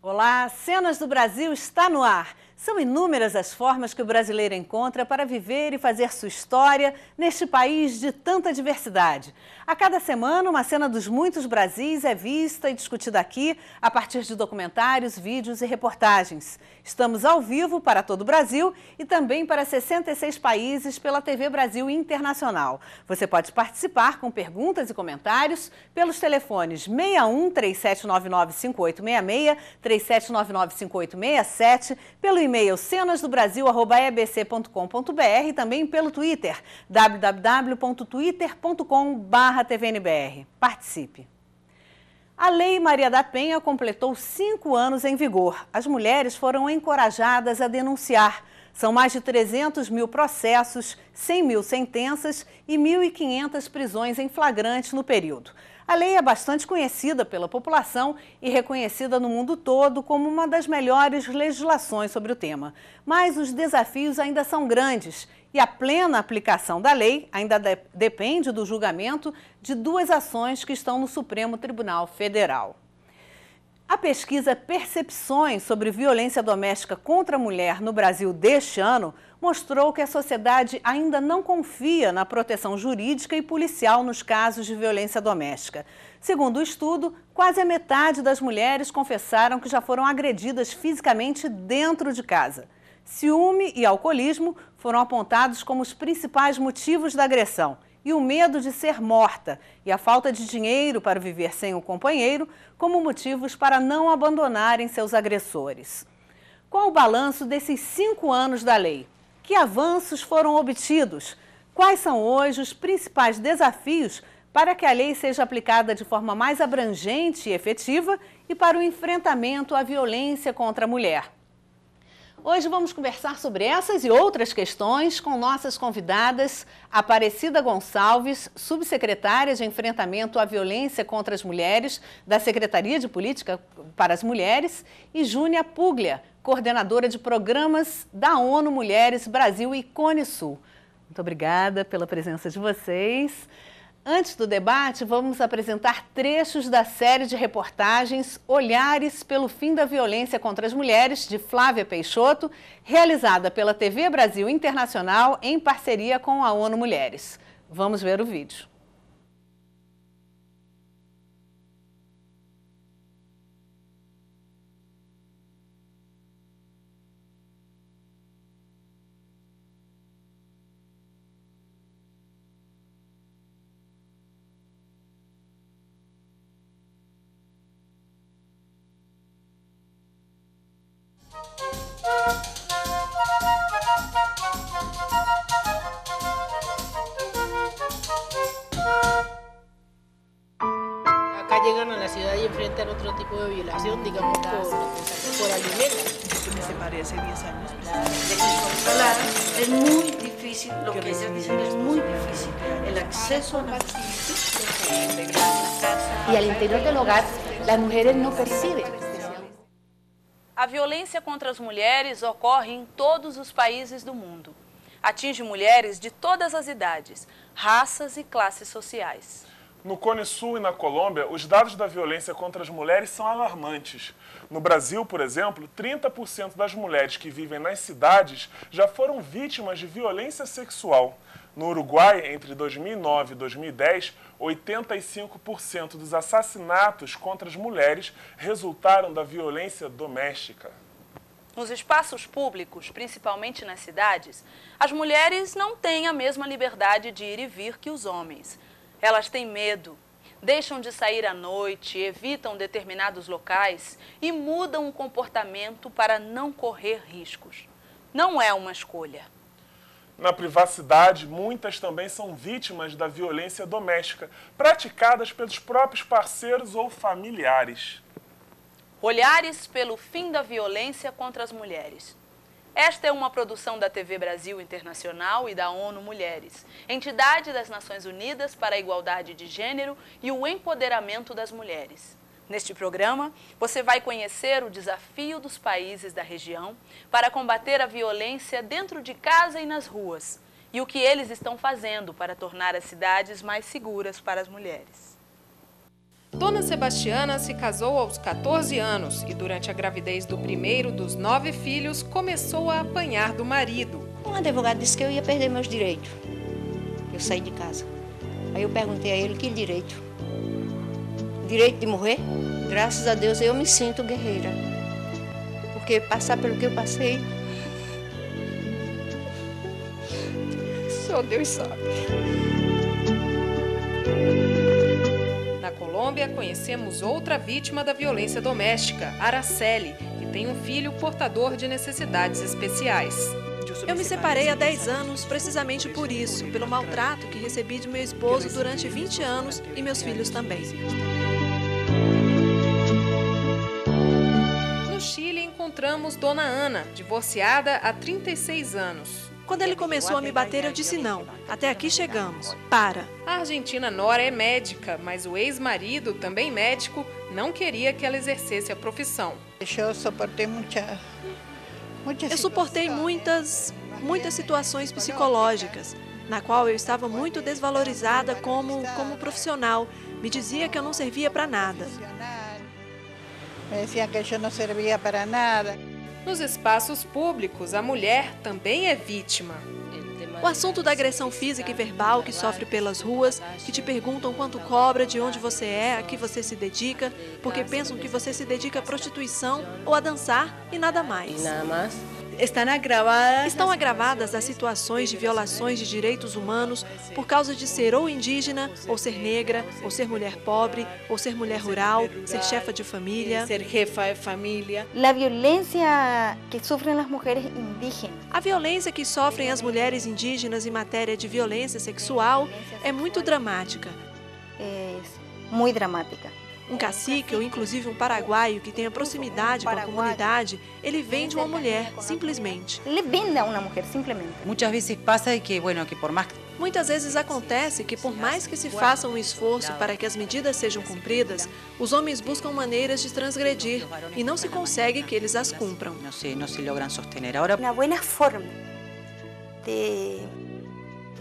Olá, Cenas do Brasil está no ar. São inúmeras as formas que o brasileiro encontra para viver e fazer sua história neste país de tanta diversidade. A cada semana, uma cena dos muitos Brasis é vista e discutida aqui a partir de documentários, vídeos e reportagens. Estamos ao vivo para todo o Brasil e também para 66 países pela TV Brasil Internacional. Você pode participar com perguntas e comentários pelos telefones 61 3799 5866, 3799 5867, pelo e-mail cenasdobrasil@ebc.com.br e também pelo Twitter wwwtwittercom Participe. A Lei Maria da Penha completou cinco anos em vigor. As mulheres foram encorajadas a denunciar. São mais de 300 mil processos, 100 mil sentenças e 1.500 prisões em flagrante no período. A lei é bastante conhecida pela população e reconhecida no mundo todo como uma das melhores legislações sobre o tema. Mas os desafios ainda são grandes e a plena aplicação da lei ainda de depende do julgamento de duas ações que estão no Supremo Tribunal Federal. A pesquisa Percepções sobre Violência Doméstica contra a Mulher no Brasil deste ano mostrou que a sociedade ainda não confia na proteção jurídica e policial nos casos de violência doméstica. Segundo o estudo, quase a metade das mulheres confessaram que já foram agredidas fisicamente dentro de casa. Ciúme e alcoolismo foram apontados como os principais motivos da agressão. E o medo de ser morta e a falta de dinheiro para viver sem o companheiro como motivos para não abandonarem seus agressores. Qual o balanço desses cinco anos da lei? Que avanços foram obtidos? Quais são hoje os principais desafios para que a lei seja aplicada de forma mais abrangente e efetiva e para o enfrentamento à violência contra a mulher? Hoje vamos conversar sobre essas e outras questões com nossas convidadas Aparecida Gonçalves, subsecretária de Enfrentamento à Violência contra as Mulheres da Secretaria de Política para as Mulheres, e Júnia Puglia, coordenadora de programas da ONU Mulheres Brasil e Cone Sul. Muito obrigada pela presença de vocês. Antes do debate, vamos apresentar trechos da série de reportagens Olhares pelo Fim da Violência contra as Mulheres, de Flávia Peixoto, realizada pela TV Brasil Internacional em parceria com a ONU Mulheres. Vamos ver o vídeo. Acá llegan a la ciudad y enfrentan otro tipo de violación, digamos, por, por alimentos. Yo me separé hace 10 años. Pues. Es muy difícil, lo que ellas dicen es muy difícil, el acceso a la Y al interior del hogar, las mujeres no perciben A violência contra as mulheres ocorre em todos os países do mundo. Atinge mulheres de todas as idades, raças e classes sociais. No Cone Sul e na Colômbia, os dados da violência contra as mulheres são alarmantes. No Brasil, por exemplo, 30% das mulheres que vivem nas cidades já foram vítimas de violência sexual. No Uruguai, entre 2009 e 2010, 85% dos assassinatos contra as mulheres resultaram da violência doméstica. Nos espaços públicos, principalmente nas cidades, as mulheres não têm a mesma liberdade de ir e vir que os homens. Elas têm medo, deixam de sair à noite, evitam determinados locais e mudam o comportamento para não correr riscos. Não é uma escolha na privacidade, muitas também são vítimas da violência doméstica, praticadas pelos próprios parceiros ou familiares. Olhares pelo fim da violência contra as mulheres. Esta é uma produção da TV Brasil Internacional e da ONU Mulheres, entidade das Nações Unidas para a Igualdade de Gênero e o Empoderamento das Mulheres. Neste programa, você vai conhecer o desafio dos países da região para combater a violência dentro de casa e nas ruas e o que eles estão fazendo para tornar as cidades mais seguras para as mulheres. Dona Sebastiana se casou aos 14 anos e, durante a gravidez do primeiro dos nove filhos, começou a apanhar do marido. Um advogado disse que eu ia perder meus direitos. Eu saí de casa. Aí eu perguntei a ele que direito direito de morrer, graças a Deus eu me sinto guerreira. Porque passar pelo que eu passei, só Deus sabe. Na Colômbia, conhecemos outra vítima da violência doméstica, Araceli, que tem um filho portador de necessidades especiais. Eu me separei há 10 anos precisamente por isso, pelo maltrato que recebi de meu esposo durante 20 anos e meus filhos também. Encontramos Dona Ana, divorciada há 36 anos. Quando ele começou a me bater, eu disse não. Até aqui chegamos. Para. A argentina Nora é médica, mas o ex-marido, também médico, não queria que ela exercesse a profissão. Eu suportei muita, muita Eu suportei muitas, muitas situações psicológicas, na qual eu estava muito desvalorizada como, como profissional. Me dizia que eu não servia para nada. Me diziam que eu não servia para nada. Nos espaços públicos, a mulher também é vítima. O assunto da agressão física e verbal que sofre pelas ruas, que te perguntam quanto cobra, de onde você é, a que você se dedica, porque pensam que você se dedica à prostituição ou a dançar e nada mais. E nada mais. Estão agravadas, Estão agravadas as situações de violações de direitos humanos por causa de ser ou indígena, ou ser negra, ou ser mulher pobre, ou ser mulher rural, ser chefa de família. Ser jefa de família. A violência que sofrem as mulheres indígenas. A violência que sofrem as mulheres indígenas em matéria de violência sexual é muito dramática. É muito dramática. Um cacique ou inclusive um paraguaio que tenha proximidade com a comunidade, ele vende uma mulher, simplesmente. Ele vende a uma mulher, simplesmente. Muitas vezes passa que, bueno, que por mais Muitas vezes acontece que, por mais que se faça um esforço para que as medidas sejam cumpridas, os homens buscam maneiras de transgredir e não se consegue que eles as cumpram. Não se, não se logram sostener. Agora, uma boa forma de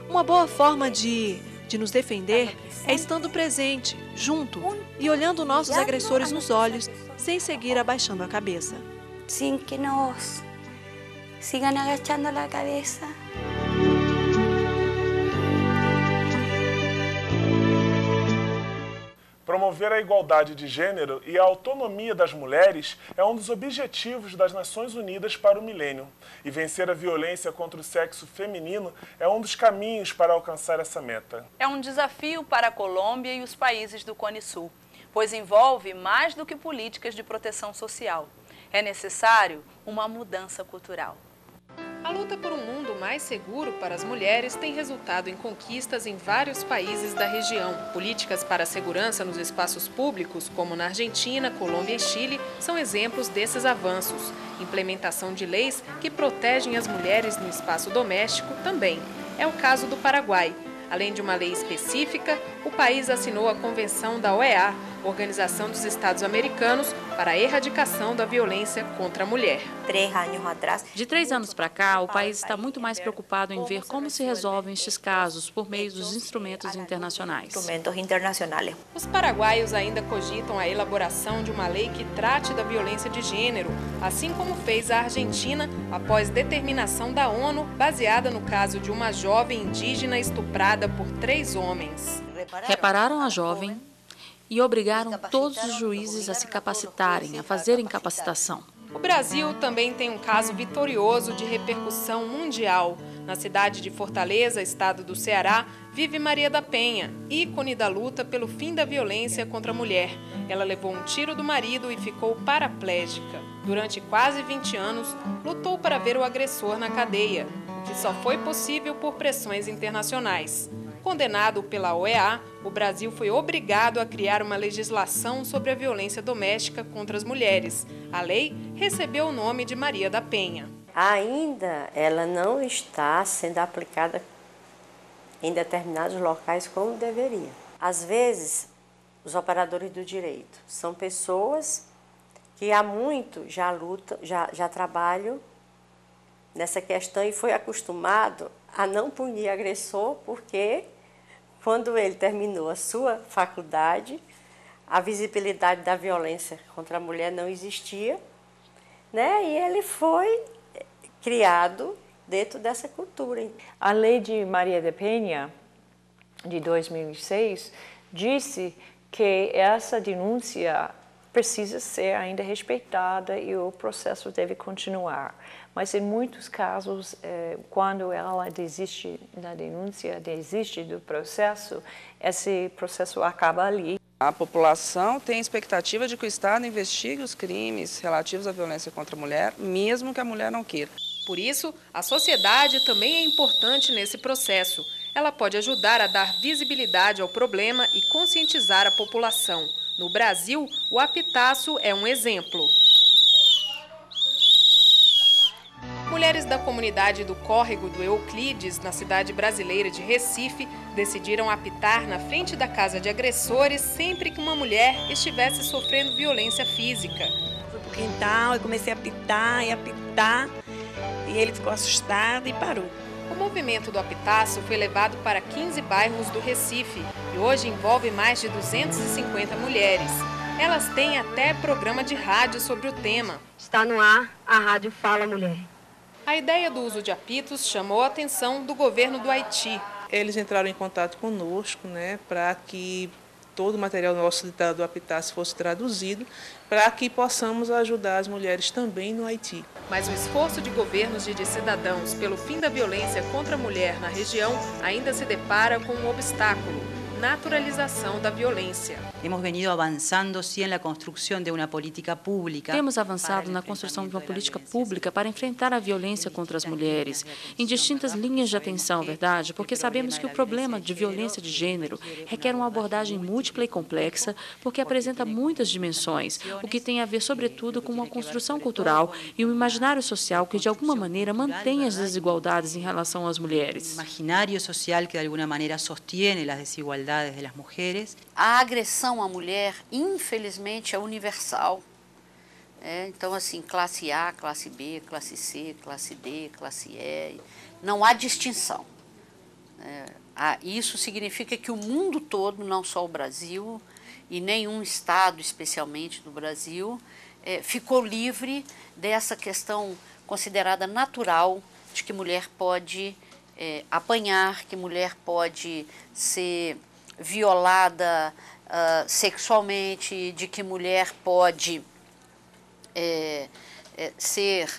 uma boa forma de de nos defender é estando presente, junto e olhando nossos agressores nos olhos, sem seguir abaixando a cabeça. Sem que nós sigam agachando a cabeça. Promover a igualdade de gênero e a autonomia das mulheres é um dos objetivos das Nações Unidas para o milênio. E vencer a violência contra o sexo feminino é um dos caminhos para alcançar essa meta. É um desafio para a Colômbia e os países do Cone Sul, pois envolve mais do que políticas de proteção social. É necessário uma mudança cultural. A luta por um mundo mais seguro para as mulheres tem resultado em conquistas em vários países da região. Políticas para a segurança nos espaços públicos, como na Argentina, Colômbia e Chile, são exemplos desses avanços. Implementação de leis que protegem as mulheres no espaço doméstico também. É o caso do Paraguai. Além de uma lei específica, o país assinou a Convenção da OEA Organização dos Estados Americanos para a Erradicação da Violência contra a Mulher. De três anos para cá, o país está muito mais preocupado em ver como se resolvem estes casos por meio dos instrumentos internacionais. Os paraguaios ainda cogitam a elaboração de uma lei que trate da violência de gênero, assim como fez a Argentina após determinação da ONU baseada no caso de uma jovem indígena estuprada por três homens. Repararam a jovem, e obrigaram todos os juízes a se capacitarem, a fazerem capacitação. O Brasil também tem um caso vitorioso de repercussão mundial. Na cidade de Fortaleza, estado do Ceará, vive Maria da Penha, ícone da luta pelo fim da violência contra a mulher. Ela levou um tiro do marido e ficou paraplégica. Durante quase 20 anos, lutou para ver o agressor na cadeia, o que só foi possível por pressões internacionais. Condenado pela OEA, o Brasil foi obrigado a criar uma legislação sobre a violência doméstica contra as mulheres. A lei recebeu o nome de Maria da Penha. Ainda ela não está sendo aplicada em determinados locais como deveria. Às vezes, os operadores do direito são pessoas que há muito já lutam, já, já trabalham nessa questão e foi acostumado a não punir agressor, porque quando ele terminou a sua faculdade, a visibilidade da violência contra a mulher não existia, né? E ele foi criado dentro dessa cultura. A lei de Maria de Penha de 2006 disse que essa denúncia precisa ser ainda respeitada e o processo deve continuar. Mas em muitos casos, eh, quando ela desiste da denúncia, desiste do processo, esse processo acaba ali. A população tem expectativa de que o Estado investigue os crimes relativos à violência contra a mulher, mesmo que a mulher não queira. Por isso, a sociedade também é importante nesse processo. Ela pode ajudar a dar visibilidade ao problema e conscientizar a população. No Brasil, o apitaço é um exemplo. mulheres da comunidade do córrego do Euclides, na cidade brasileira de Recife, decidiram apitar na frente da casa de agressores sempre que uma mulher estivesse sofrendo violência física. Fui pro quintal e comecei a apitar e apitar, e ele ficou assustado e parou. O movimento do apitaço foi levado para 15 bairros do Recife e hoje envolve mais de 250 mulheres. Elas têm até programa de rádio sobre o tema. Está no ar a Rádio Fala Mulher. A ideia do uso de apitos chamou a atenção do governo do Haiti. Eles entraram em contato conosco né, para que todo o material nosso do Apitasse fosse traduzido, para que possamos ajudar as mulheres também no Haiti. Mas o esforço de governos e de cidadãos pelo fim da violência contra a mulher na região ainda se depara com um obstáculo naturalização da violência. Temos avançado na construção de uma política pública para enfrentar a violência contra as mulheres, em distintas linhas de atenção, verdade? Porque sabemos que o problema de violência de gênero requer uma abordagem múltipla e complexa, porque apresenta muitas dimensões, o que tem a ver, sobretudo, com uma construção cultural e um imaginário social que, de alguma maneira, mantém as desigualdades em relação às mulheres. Imaginário social que, de alguma maneira, sostiene as desigualdades Sociedades de las Mujeres. A agressão à mulher, infelizmente, é universal. É, então, assim, classe A, classe B, classe C, classe D, classe E, não há distinção. É, isso significa que o mundo todo, não só o Brasil, e nenhum estado, especialmente do Brasil, é, ficou livre dessa questão considerada natural de que mulher pode é, apanhar, que mulher pode ser violada uh, sexualmente, de que mulher pode é, é, ser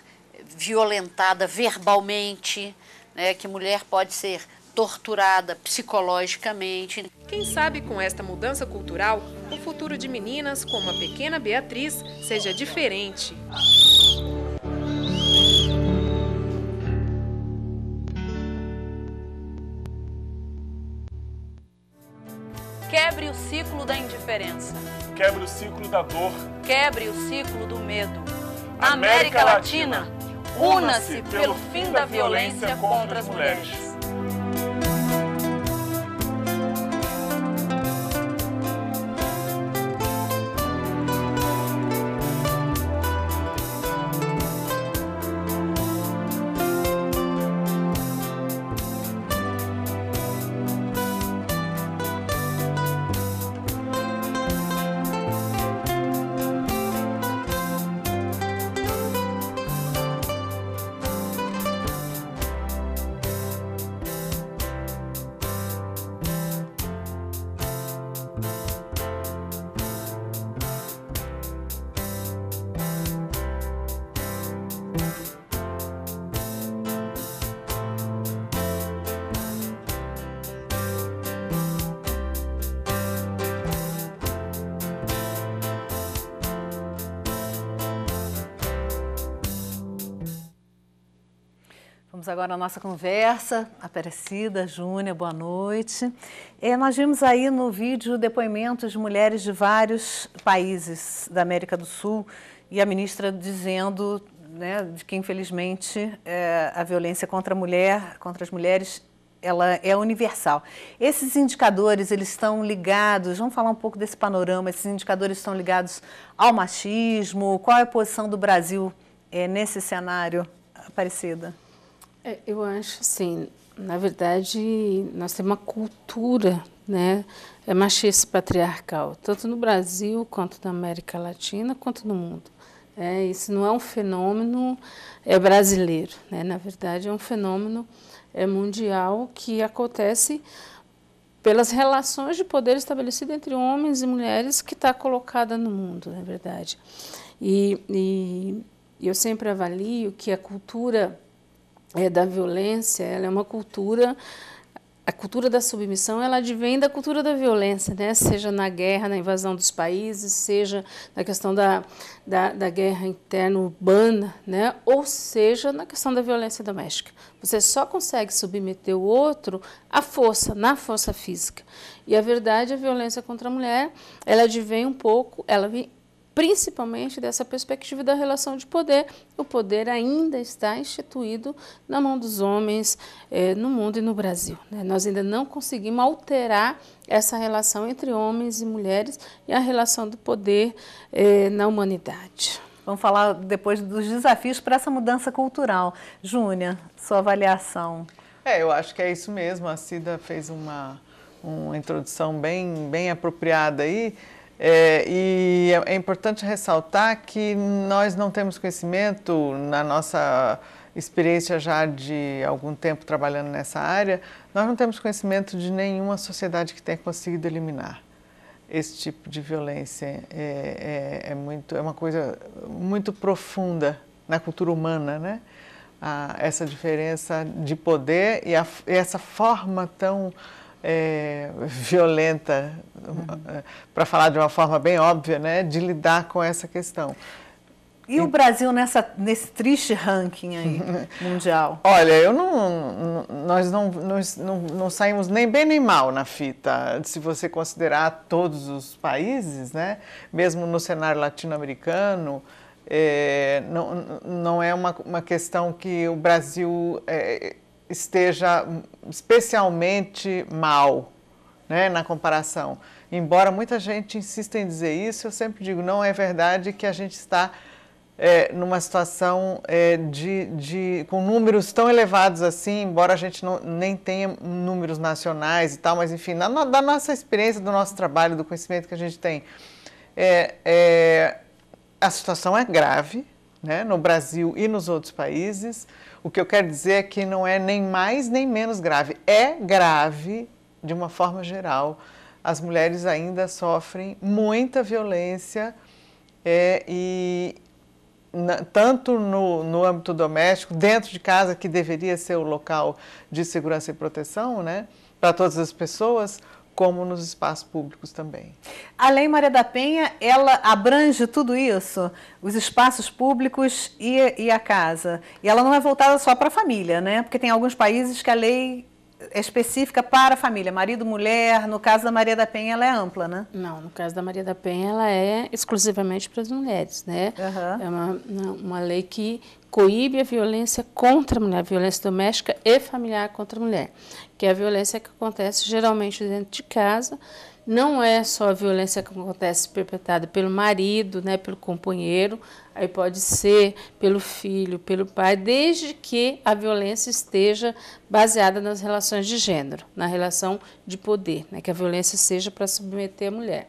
violentada verbalmente, né, que mulher pode ser torturada psicologicamente. Quem sabe com esta mudança cultural, o futuro de meninas como a pequena Beatriz seja diferente. Quebre o ciclo da indiferença. Quebre o ciclo da dor. Quebre o ciclo do medo. América, América Latina, una-se pelo fim da violência contra as mulheres. mulheres. Vamos agora à nossa conversa. Aparecida Júnior, boa noite. É, nós vimos aí no vídeo depoimentos de mulheres de vários países da América do Sul e a ministra dizendo né, de que, infelizmente, é, a violência contra a mulher, contra as mulheres, ela é universal. Esses indicadores, eles estão ligados, vamos falar um pouco desse panorama, esses indicadores estão ligados ao machismo, qual é a posição do Brasil é, nesse cenário, Aparecida? É, eu acho assim, na verdade, nós temos uma cultura né, é machista patriarcal, tanto no Brasil, quanto na América Latina, quanto no mundo. É, isso não é um fenômeno é brasileiro, né? na verdade, é um fenômeno é, mundial que acontece pelas relações de poder estabelecido entre homens e mulheres que está colocada no mundo, na verdade. E, e eu sempre avalio que a cultura é, da violência, ela é uma cultura a cultura da submissão ela advém da cultura da violência, né? seja na guerra, na invasão dos países, seja na questão da, da, da, guerra interna urbana, né? ou seja na questão da violência doméstica. Você só consegue submeter o outro à força, na força física. E a verdade, a violência contra a mulher, ela advém um pouco, ela principalmente dessa perspectiva da relação de poder. O poder ainda está instituído na mão dos homens eh, no mundo e no Brasil. Né? Nós ainda não conseguimos alterar essa relação entre homens e mulheres e a relação do poder eh, na humanidade. Vamos falar depois dos desafios para essa mudança cultural. Júnia, sua avaliação. É, eu acho que é isso mesmo. A Cida fez uma, uma introdução bem, bem apropriada aí. É, e é, é importante ressaltar que nós não temos conhecimento na nossa experiência já de algum tempo trabalhando nessa área, nós não temos conhecimento de nenhuma sociedade que tenha conseguido eliminar esse tipo de violência. É, é, é muito, é uma coisa muito profunda na cultura humana, né? essa diferença de poder e a, essa forma tão é, violenta, uhum. para falar de uma forma bem óbvia, né, de lidar com essa questão. E, o Brasil nessa, nesse triste ranking aí, mundial? Olha, eu não, nós não, nós não, não saímos nem bem nem mal na fita, se você considerar todos os países, né? mesmo no cenário latino-americano, é, não, não é uma, uma questão que o Brasil é, esteja especialmente mal né, na comparação. Embora muita gente insista em dizer isso, eu sempre digo, não é verdade que a gente está é, numa situação é, de, de, com números tão elevados assim, embora a gente não, nem tenha números nacionais e tal, mas enfim, na, na, da nossa experiência, do nosso trabalho, do conhecimento que a gente tem, é, é a situação é grave né, no Brasil e nos outros países. O que eu quero dizer é que não é nem mais nem menos grave. É grave, de uma forma geral. As mulheres ainda sofrem muita violência é, e na, tanto no, no âmbito doméstico, dentro de casa, que deveria ser o local de segurança e proteção, né, para todas as pessoas, como nos espaços públicos também. A Lei Maria da Penha, ela abrange tudo isso, os espaços públicos e, e a casa. E ela não é voltada só para a família, né? Porque tem alguns países que a lei é específica para a família, marido, mulher. No caso da Maria da Penha, ela é ampla, né? Não, no caso da Maria da Penha, ela é exclusivamente para as mulheres, né? Uhum. É uma, uma lei que coíbe a violência contra a mulher, a violência doméstica e familiar contra a mulher que a violência que acontece geralmente dentro de casa, não é só a violência que acontece perpetrada pelo marido, né, pelo companheiro, aí pode ser pelo filho, pelo pai, desde que a violência esteja baseada nas relações de gênero, na relação de poder, né, que a violência seja para submeter a mulher.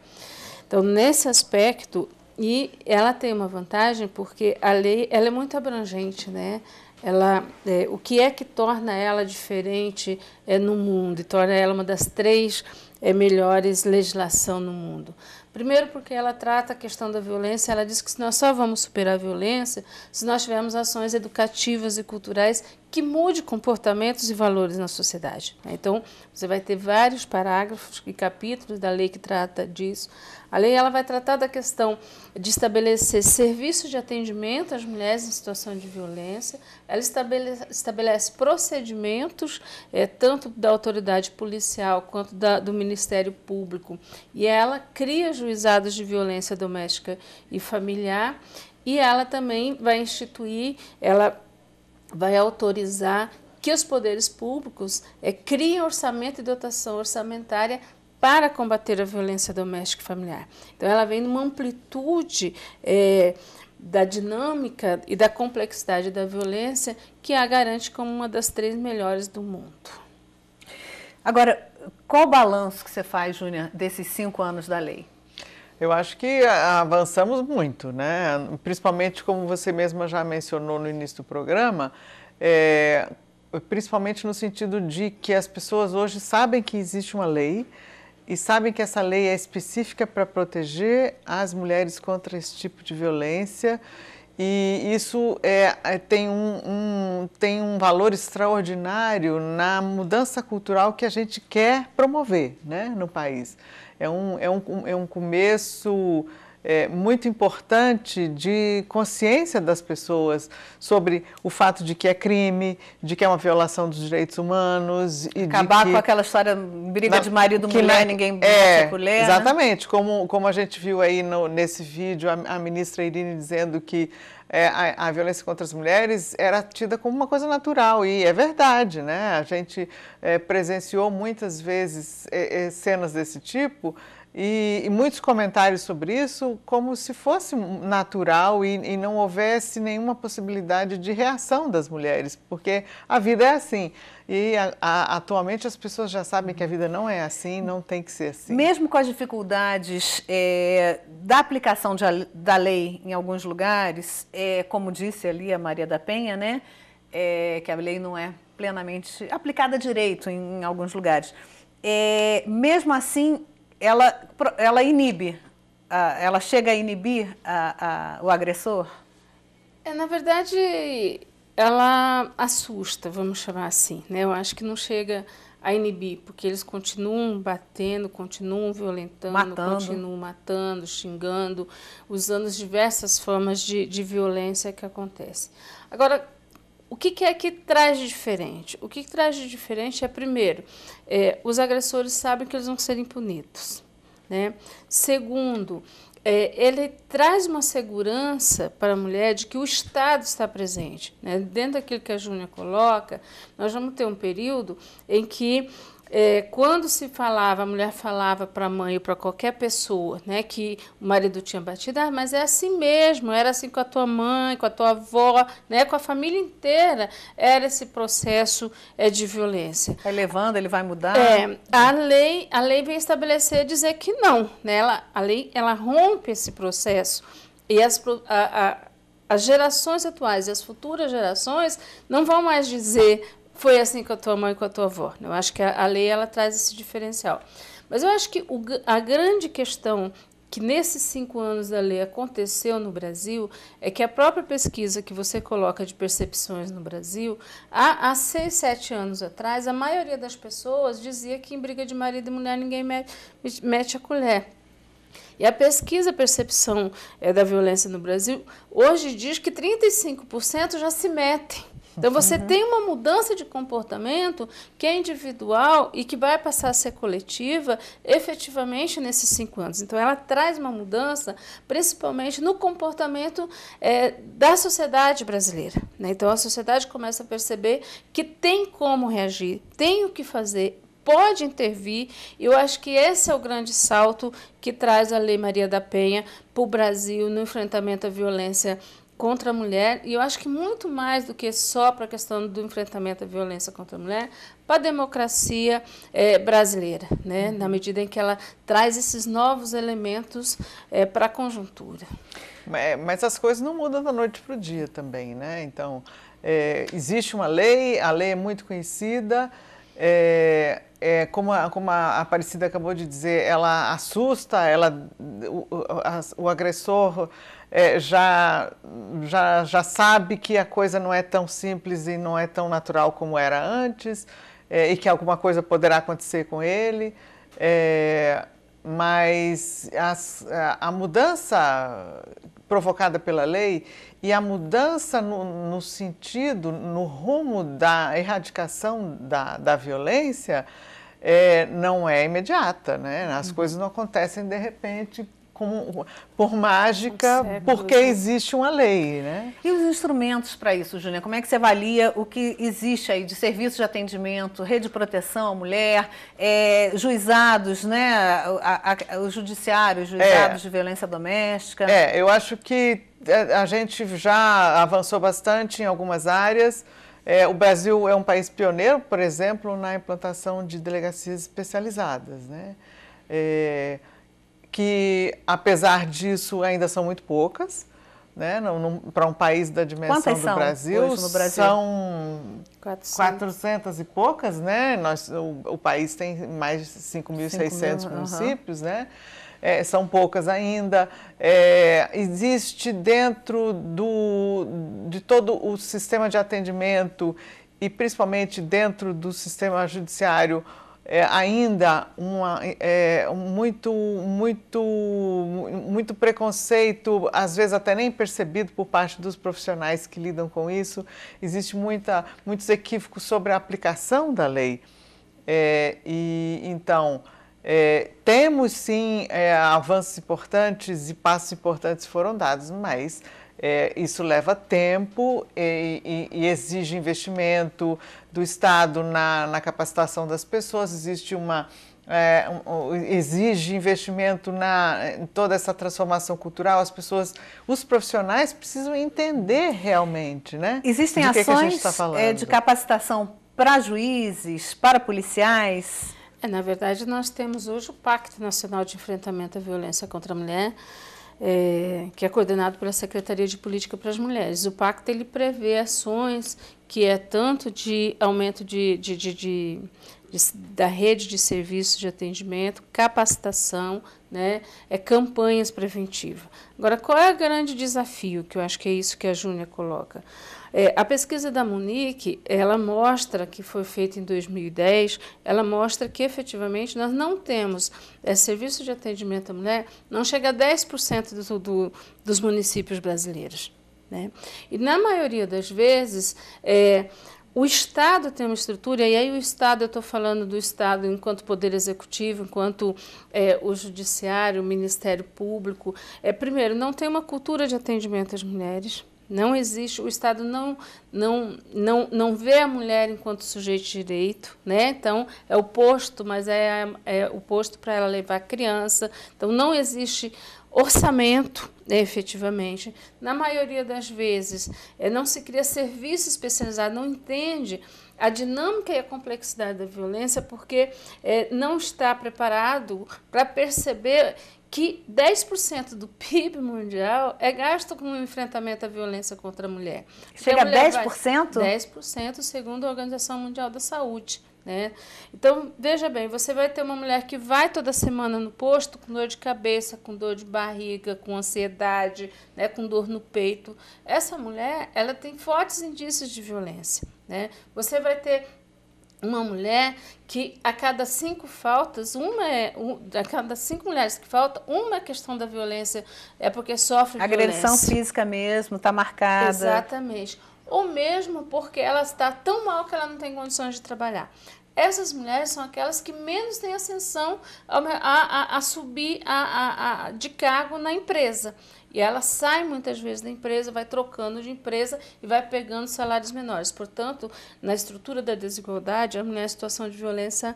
Então, nesse aspecto, e ela tem uma vantagem porque a lei ela é muito abrangente, né? ela, é, o que é que torna ela diferente é, no mundo e torna ela uma das três é, melhores legislação no mundo. Primeiro, porque ela trata a questão da violência, ela diz que nós só vamos superar a violência se nós tivermos ações educativas e culturais que mude comportamentos e valores na sociedade. Então, você vai ter vários parágrafos e capítulos da lei que trata disso. A lei ela vai tratar da questão de estabelecer serviço de atendimento às mulheres em situação de violência. Ela estabelece, estabelece procedimentos, é, tanto da autoridade policial quanto da, do Ministério Público. E ela cria juizados de violência doméstica e familiar. E ela também vai instituir, ela vai autorizar que os poderes públicos é, criem orçamento e dotação orçamentária para combater a violência doméstica e familiar. Então, ela vem numa amplitude é, da dinâmica e da complexidade da violência que a garante como uma das três melhores do mundo. Agora, qual o balanço que você faz, Júnior, desses cinco anos da lei? Eu acho que avançamos muito, né? principalmente como você mesma já mencionou no início do programa, é, principalmente no sentido de que as pessoas hoje sabem que existe uma lei, e sabem que essa lei é específica para proteger as mulheres contra esse tipo de violência. E isso é, é tem, um, um, tem um valor extraordinário na mudança cultural que a gente quer promover né, no país. É um, é um, é um começo é, muito importante de consciência das pessoas sobre o fato de que é crime, de que é uma violação dos direitos humanos. E Acabar que, com aquela história, briga na, de marido, mulher, na, é ninguém é, mulher. Né? Exatamente, né? como, como a gente viu aí no, nesse vídeo, a, a ministra Irine dizendo que é, a, a, violência contra as mulheres era tida como uma coisa natural e é verdade, né? A gente é, presenciou muitas vezes é, é cenas desse tipo e, e, muitos comentários sobre isso, como se fosse natural e, e, não houvesse nenhuma possibilidade de reação das mulheres, porque a vida é assim. E a, a, atualmente as pessoas já sabem que a vida não é assim, não tem que ser assim. Mesmo com as dificuldades é, da aplicação de, da lei em alguns lugares, é, como disse ali a Maria da Penha, né, é, que a lei não é plenamente aplicada direito em, em alguns lugares. É, mesmo assim, ela, ela inibe, ela chega a inibir a, a, o agressor? É, na verdade, ela assusta, vamos chamar assim. Né? Eu acho que não chega a inibir, porque eles continuam batendo, continuam violentando, matando. continuam matando, xingando, usando as diversas formas de, de violência que acontece. Agora, o que, que, é que traz de diferente? O que, que traz de diferente é, primeiro, é, os agressores sabem que eles vão serem punidos. Né? Segundo, é, ele traz uma segurança para a mulher de que o Estado está presente. Né? Dentro daquilo que a Júlia coloca, nós vamos ter um período em que é, quando se falava, a mulher falava para a mãe ou para qualquer pessoa, né, que o marido tinha batido, ah, mas é assim mesmo, era assim com a tua mãe, com a tua avó, né, com a família inteira, era esse processo é, de violência. Vai levando, ele vai mudar. É, a lei, a lei vem estabelecer dizer que não, né, ela, a lei ela rompe esse processo e as, a, a as gerações atuais e as futuras gerações não vão mais dizer foi assim com a tua mãe e com a tua avó. Eu acho que a, a lei ela traz esse diferencial. Mas eu acho que o, a grande questão que nesses cinco anos da lei aconteceu no Brasil é que a própria pesquisa que você coloca de percepções no Brasil, há, há seis, sete anos atrás, a maioria das pessoas dizia que em briga de marido e mulher ninguém mete, mete a colher. E a pesquisa Percepção eh, da Violência no Brasil hoje diz que 35% já se metem. Então você uhum. tem uma mudança de comportamento que é individual e que vai passar a ser coletiva efetivamente nesses cinco anos. Então ela traz uma mudança, principalmente no comportamento é, da sociedade brasileira. Né? Então a sociedade começa a perceber que tem como reagir, tem o que fazer, pode intervir. E eu acho que esse é o grande salto que traz a Lei Maria da Penha para o Brasil no enfrentamento à violência contra a mulher, e eu acho que muito mais do que só para a questão do enfrentamento à violência contra a mulher, para a democracia é, brasileira, né? Uhum. na medida em que ela traz esses novos elementos é, eh, para a conjuntura. Mas, eh, mas as coisas não mudam da noite para o dia também, né? Então, é, existe uma lei, a lei é muito conhecida, é, como, a, como a Aparecida acabou de dizer, ela assusta, ela, o, o, o agressor é, já, já, já sabe que a coisa não é tão simples e não é tão natural como era antes é, e que alguma coisa poderá acontecer com ele. É, mas a, a, mudança provocada pela lei e a mudança no, no sentido, no rumo da erradicação da, da violência é, não é imediata, né? As uhum. coisas não acontecem de repente como, por mágica porque existe uma lei, né? E os instrumentos para isso, Júlia? Como é que você avalia o que existe aí de serviço de atendimento, rede de proteção à mulher, é, juizados, né? A, a, a, o judiciário, é. juizados é. de violência doméstica? É, eu acho que é, a gente já avançou bastante em algumas áreas. É, o Brasil é um país pioneiro, por exemplo, na implantação de delegacias especializadas. Né? É, que, apesar disso, ainda são muito poucas. Né, para um país da dimensão do Brasil, Brasil, são 400. 400. e poucas, né? Nós, o, o país tem mais de 5.600 municípios, uhum. né? É, são poucas ainda. É, existe dentro do, de todo o sistema de atendimento e principalmente dentro do sistema judiciário é, ainda uma, é, muito, muito, muito preconceito, às vezes até nem percebido por parte dos profissionais que lidam com isso. Existe muita, muitos equívocos sobre a aplicação da lei. É, e então é, temos sim é, avanços importantes e passos importantes foram dados, mas é, isso leva tempo e, e, e, exige investimento do Estado na, na capacitação das pessoas, existe uma. É, um, exige investimento na em toda essa transformação cultural. As pessoas, os profissionais precisam entender realmente, né? Existem de ações tá é, de capacitação para juízes, para policiais. É, na verdade, nós temos hoje o Pacto Nacional de Enfrentamento à Violência contra a Mulher é, que é coordenado pela Secretaria de Política para as Mulheres. O pacto ele prevê ações que é tanto de aumento de, de, de, de da rede de serviços de atendimento, capacitação, né, é campanhas preventivas. Agora, qual é o grande desafio, que eu acho que é isso que a Júnia coloca? É, a pesquisa da Munique, ela mostra, que foi feita em 2010, ela mostra que efetivamente nós não temos é, serviço de atendimento à mulher, não chega a 10% do, do, dos municípios brasileiros. Né? E na maioria das vezes, é, o Estado tem uma estrutura, e aí o Estado, eu estou falando do Estado enquanto Poder Executivo, enquanto é, o Judiciário, o Ministério Público. É, primeiro, não tem uma cultura de atendimento às mulheres. Não existe, o Estado não, não, não, não vê a mulher enquanto sujeito de direito, né? Então, é o posto, mas é, é o posto para ela levar a criança. Então, não existe orçamento, efetivamente. Na maioria das vezes, é, não se cria serviço especializado, não entende a dinâmica e a complexidade da violência porque é, não está preparado para perceber que 10% do PIB mundial é gasto com o enfrentamento à violência contra a mulher. Chega a, mulher 10%? Vai, 10% segundo a Organização Mundial da Saúde. Né? Então, veja bem, você vai ter uma mulher que vai toda semana no posto com dor de cabeça, com dor de barriga, com ansiedade, né, com dor no peito. Essa mulher, ela tem fortes indícios de violência. Né? Você vai ter uma mulher que a cada cinco faltas, uma é, um, a cada cinco mulheres que faltam, uma é questão da violência é porque sofre agressão violência. física mesmo, está marcada. Exatamente. Ou mesmo porque ela está tão mal que ela não tem condições de trabalhar. Essas mulheres são aquelas que menos têm ascensão a, a, a subir a, a, de cargo na empresa. E ela sai muitas vezes da empresa, vai trocando de empresa e vai pegando salários menores. Portanto, na estrutura da desigualdade, a mulher em situação de violência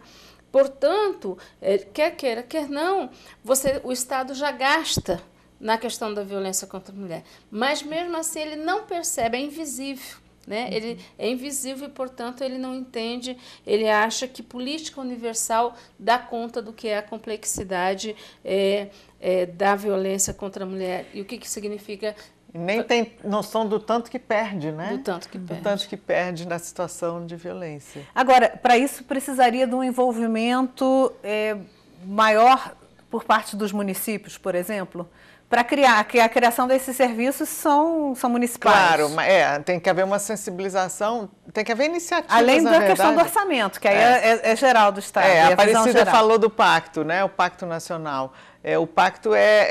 Portanto, é, quer queira, quer não, você, o Estado já gasta na questão da violência contra a mulher. Mas mesmo assim ele não percebe, é invisível. Né? Uhum. Ele é invisível e, portanto, ele não entende, ele acha que política universal dá conta do que é a complexidade é, é, da violência contra a mulher e o que, que significa. Nem tem noção do tanto que perde, né? Do tanto que perde. Do tanto que perde na situação de violência. Agora, para isso precisaria de um envolvimento é, maior por parte dos municípios, por exemplo? para criar, que a criação desses serviços são, são municipais. Claro, é, tem que haver uma sensibilização, tem que haver iniciativas. Além da questão do orçamento, que aí é. é, é, é geral do Estado. É, a é Aparecida falou do pacto, né? O pacto nacional. É, o pacto é,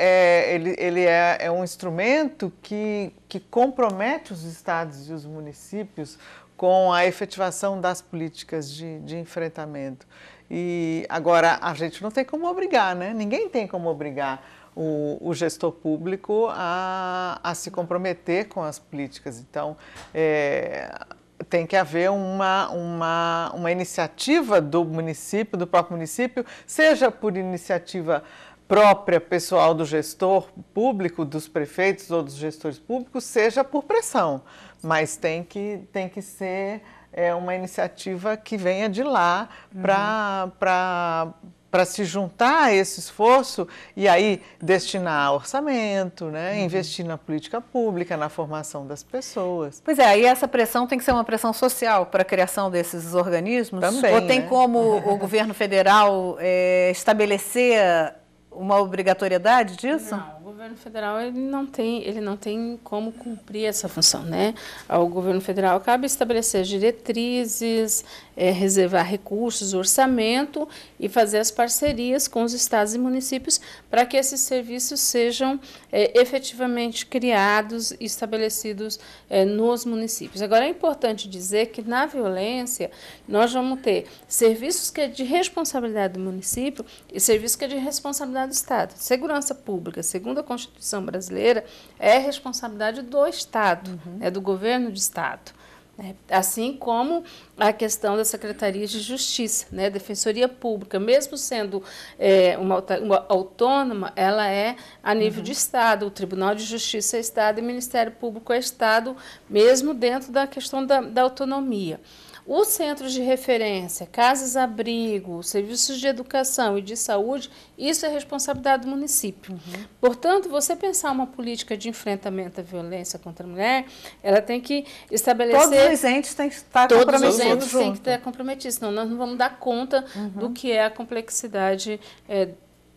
é ele, ele é, é, um instrumento que, que compromete os estados e os municípios com a efetivação das políticas de, de enfrentamento. E agora a gente não tem como obrigar, né? Ninguém tem como obrigar o, o gestor público a, a, se comprometer com as políticas. Então, é, tem que haver uma, uma, uma iniciativa do município, do próprio município, seja por iniciativa própria pessoal do gestor público, dos prefeitos ou dos gestores públicos, seja por pressão, mas tem que, tem que ser é, uma iniciativa que venha de lá para uhum para se juntar a esse esforço e aí destinar orçamento, né? Uhum. investir na política pública, na formação das pessoas. Pois é, aí essa pressão tem que ser uma pressão social para a criação desses organismos? Também, Ou tem né? como o governo federal é, estabelecer uma obrigatoriedade disso? Não governo federal ele não tem, ele não tem como cumprir essa função, né? Ao governo federal cabe estabelecer diretrizes, é, reservar recursos, orçamento e fazer as parcerias com os estados e municípios para que esses serviços sejam é, efetivamente criados e estabelecidos é, nos municípios. Agora é importante dizer que na violência nós vamos ter serviços que é de responsabilidade do município e serviços que é de responsabilidade do estado. Segurança pública, segundo segundo a Constituição brasileira, é responsabilidade do Estado, uhum. Né, do governo de Estado. Né? Assim como a questão da Secretaria de Justiça, né? Defensoria Pública, mesmo sendo é, uma, uma, autônoma, ela é a nível uhum. de Estado, o Tribunal de Justiça é Estado e o Ministério Público é Estado, mesmo dentro da questão da, da autonomia. Os centros de referência, casas-abrigo, serviços de educação e de saúde, isso é responsabilidade do município. Uhum. Portanto, você pensar uma política de enfrentamento à violência contra a mulher, ela tem que estabelecer... Todos os entes têm que estar todos comprometidos. Todos os entes junto. têm que estar comprometidos, senão nós não vamos dar conta uhum. do que é a complexidade é,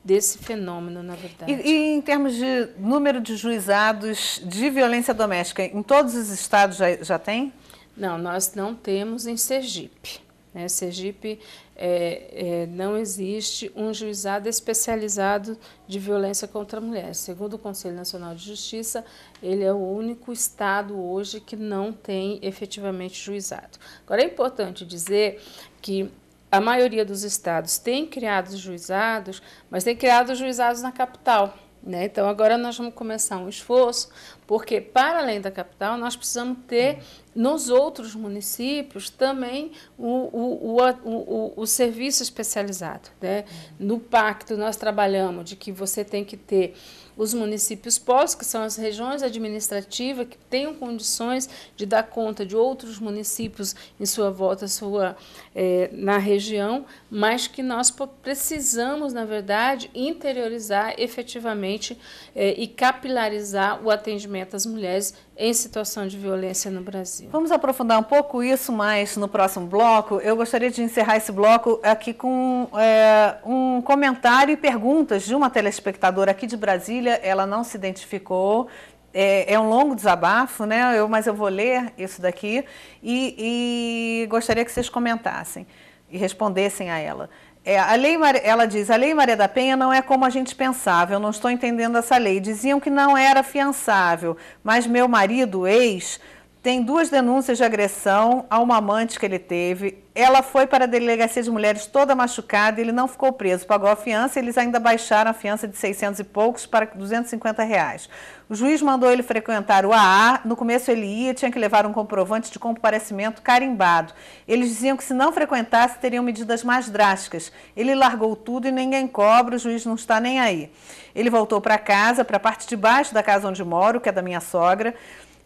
desse fenômeno, na verdade. E, e, em termos de número de juizados de violência doméstica, em todos os estados já, já tem? Não, nós não temos em Sergipe. Né? Sergipe é, é, não existe um juizado especializado de violência contra a mulher. Segundo o Conselho Nacional de Justiça, ele é o único estado hoje que não tem efetivamente juizado. Agora é importante dizer que a maioria dos estados tem criado juizados, mas tem criado juizados na capital. Né? Então, agora nós vamos começar um esforço, porque para além da capital, nós precisamos ter nos outros municípios também o, o, o, o, serviço especializado. Né? No pacto, nós trabalhamos de que você tem que ter os municípios postos, que são as regiões administrativas que tenham condições de dar conta de outros municípios em sua volta, sua é, na região, mas que nós precisamos, na verdade, interiorizar efetivamente é, e capilarizar o atendimento às mulheres em situação de violência no Brasil. Vamos aprofundar um pouco isso mais no próximo bloco. Eu gostaria de encerrar esse bloco aqui com é, um comentário e perguntas de uma telespectadora aqui de Brasília filha, ela não se identificou. É, é um longo desabafo, né? Eu, mas eu vou ler isso daqui e, e gostaria que vocês comentassem e respondessem a ela. É, a lei, ela diz, a lei Maria da Penha não é como a gente pensava, eu não estou entendendo essa lei. Diziam que não era fiançável, mas meu marido, ex, tem duas denúncias de agressão a uma amante que ele teve. Ela foi para a delegacia de mulheres toda machucada, ele não ficou preso, pagou a fiança, eles ainda baixaram a fiança de 600 e poucos para 250 reais. O juiz mandou ele frequentar o AA, no começo ele ia, tinha que levar um comprovante de comparecimento carimbado. Eles diziam que se não frequentasse, teriam medidas mais drásticas. Ele largou tudo e ninguém cobra, o juiz não está nem aí. Ele voltou para casa, para a parte de baixo da casa onde moro, que é da minha sogra,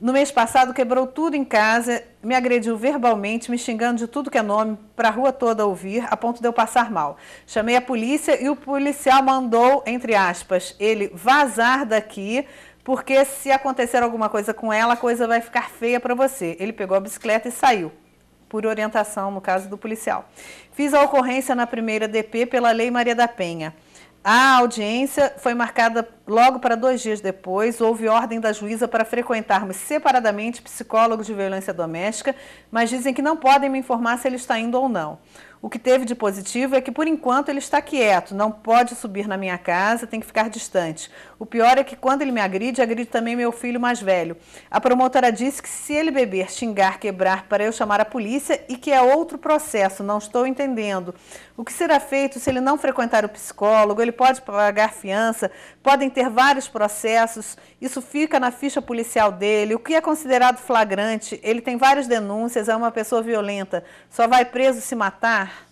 no mês passado, quebrou tudo em casa, me agrediu verbalmente, me xingando de tudo que é nome, para a rua toda ouvir, a ponto de eu passar mal. Chamei a polícia e o policial mandou, entre aspas, ele vazar daqui, porque se acontecer alguma coisa com ela, a coisa vai ficar feia para você. Ele pegou a bicicleta e saiu, por orientação, no caso do policial. Fiz a ocorrência na primeira DP pela Lei Maria da Penha. A audiência foi marcada logo para dois dias depois. Houve ordem da juíza para frequentarmos separadamente psicólogo de violência doméstica, mas dizem que não podem me informar se ele está indo ou não. O que teve de positivo é que, por enquanto, ele está quieto, não pode subir na minha casa, tem que ficar distante. O pior é que quando ele me agride, agride também meu filho mais velho. A promotora disse que se ele beber, xingar, quebrar, para eu chamar a polícia e que é outro processo, não estou entendendo. O que será feito se ele não frequentar o psicólogo? Ele pode pagar fiança, podem ter vários processos, isso fica na ficha policial dele. O que é considerado flagrante? Ele tem várias denúncias, é uma pessoa violenta, só vai preso se matar?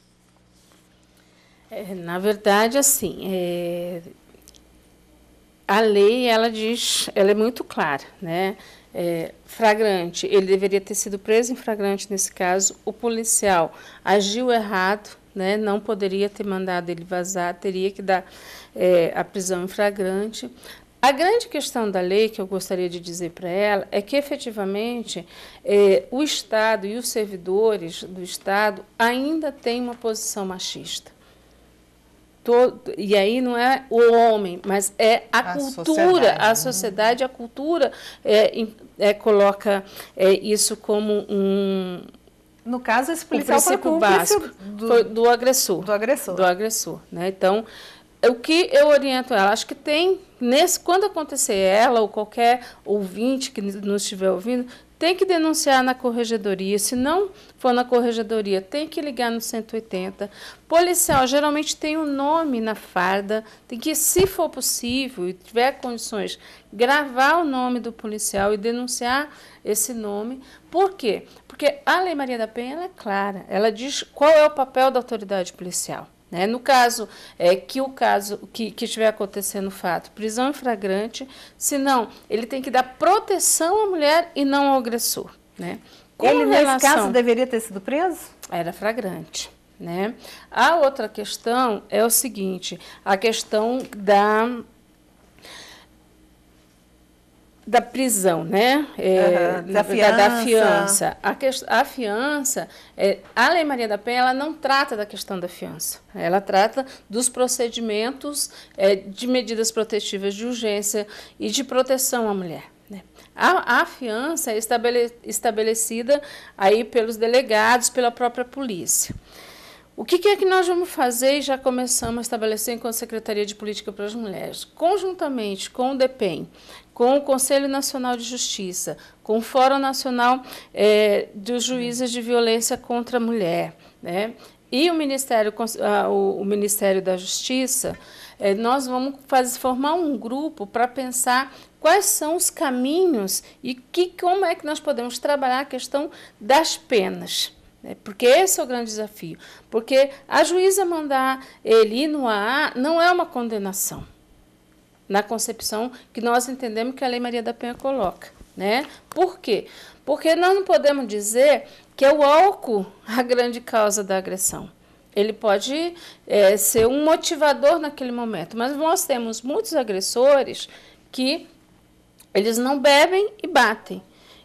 É, na verdade, assim, é, a lei ela diz, ela é muito clara, né? É, fragrante, ele deveria ter sido preso em fragrante nesse caso. O policial agiu errado, né? Não poderia ter mandado ele vazar, teria que dar é, a prisão em fragrante. A grande questão da lei que eu gostaria de dizer para ela é que efetivamente é, o Estado e os servidores do Estado ainda têm uma posição machista. Todo, e aí não é o homem, mas é a, a cultura, sociedade, a né? sociedade, a cultura é, é, coloca é, isso como um. No caso, é esse policial princípio básico do, do, agressor. Do agressor. Do agressor. Né? Então, o que eu oriento ela? Acho que tem, nesse, quando acontecer ela ou qualquer ouvinte que nos estiver ouvindo, tem que denunciar na corregedoria. Se não for na corregedoria, tem que ligar no 180. Policial geralmente tem o um nome na farda. Tem que, se for possível e tiver condições, gravar o nome do policial e denunciar esse nome. Por quê? Porque a Lei Maria da Penha é clara. Ela diz qual é o papel da autoridade policial. Né? No caso é, que o caso que, que estiver acontecendo o fato, prisão em flagrante, senão ele tem que dar proteção à mulher e não ao agressor. Né? Com ele, relação, nesse caso, deveria ter sido preso? Era flagrante. Né? A outra questão é o seguinte, a questão da da prisão, né? É, uhum, da, fiança. Da, da fiança. A, que, a fiança, é, a Lei Maria da Penha, ela não trata da questão da fiança. Ela trata dos procedimentos é, de medidas protetivas de urgência e de proteção à mulher. Né? A, a fiança é estabele, estabelecida aí pelos delegados, pela própria polícia. O que, que, é que nós vamos fazer e já começamos a estabelecer enquanto Secretaria de Política para as Mulheres? Conjuntamente com o DEPEN, com o Conselho Nacional de Justiça, com o Fórum Nacional é, dos Juízes de Violência contra a Mulher, né? e o Ministério, o Ministério da Justiça, é, nós vamos fazer, formar um grupo para pensar quais são os caminhos e que, como é que nós podemos trabalhar a questão das penas. Né? Porque esse é o grande desafio. Porque a juíza mandar ele ir no AA não é uma condenação na concepção que nós entendemos que a Lei Maria da Penha coloca. Né? Por quê? Porque nós não podemos dizer que é o álcool a grande causa da agressão. Ele pode é, ser um motivador naquele momento, mas nós temos muitos agressores que eles não bebem e batem.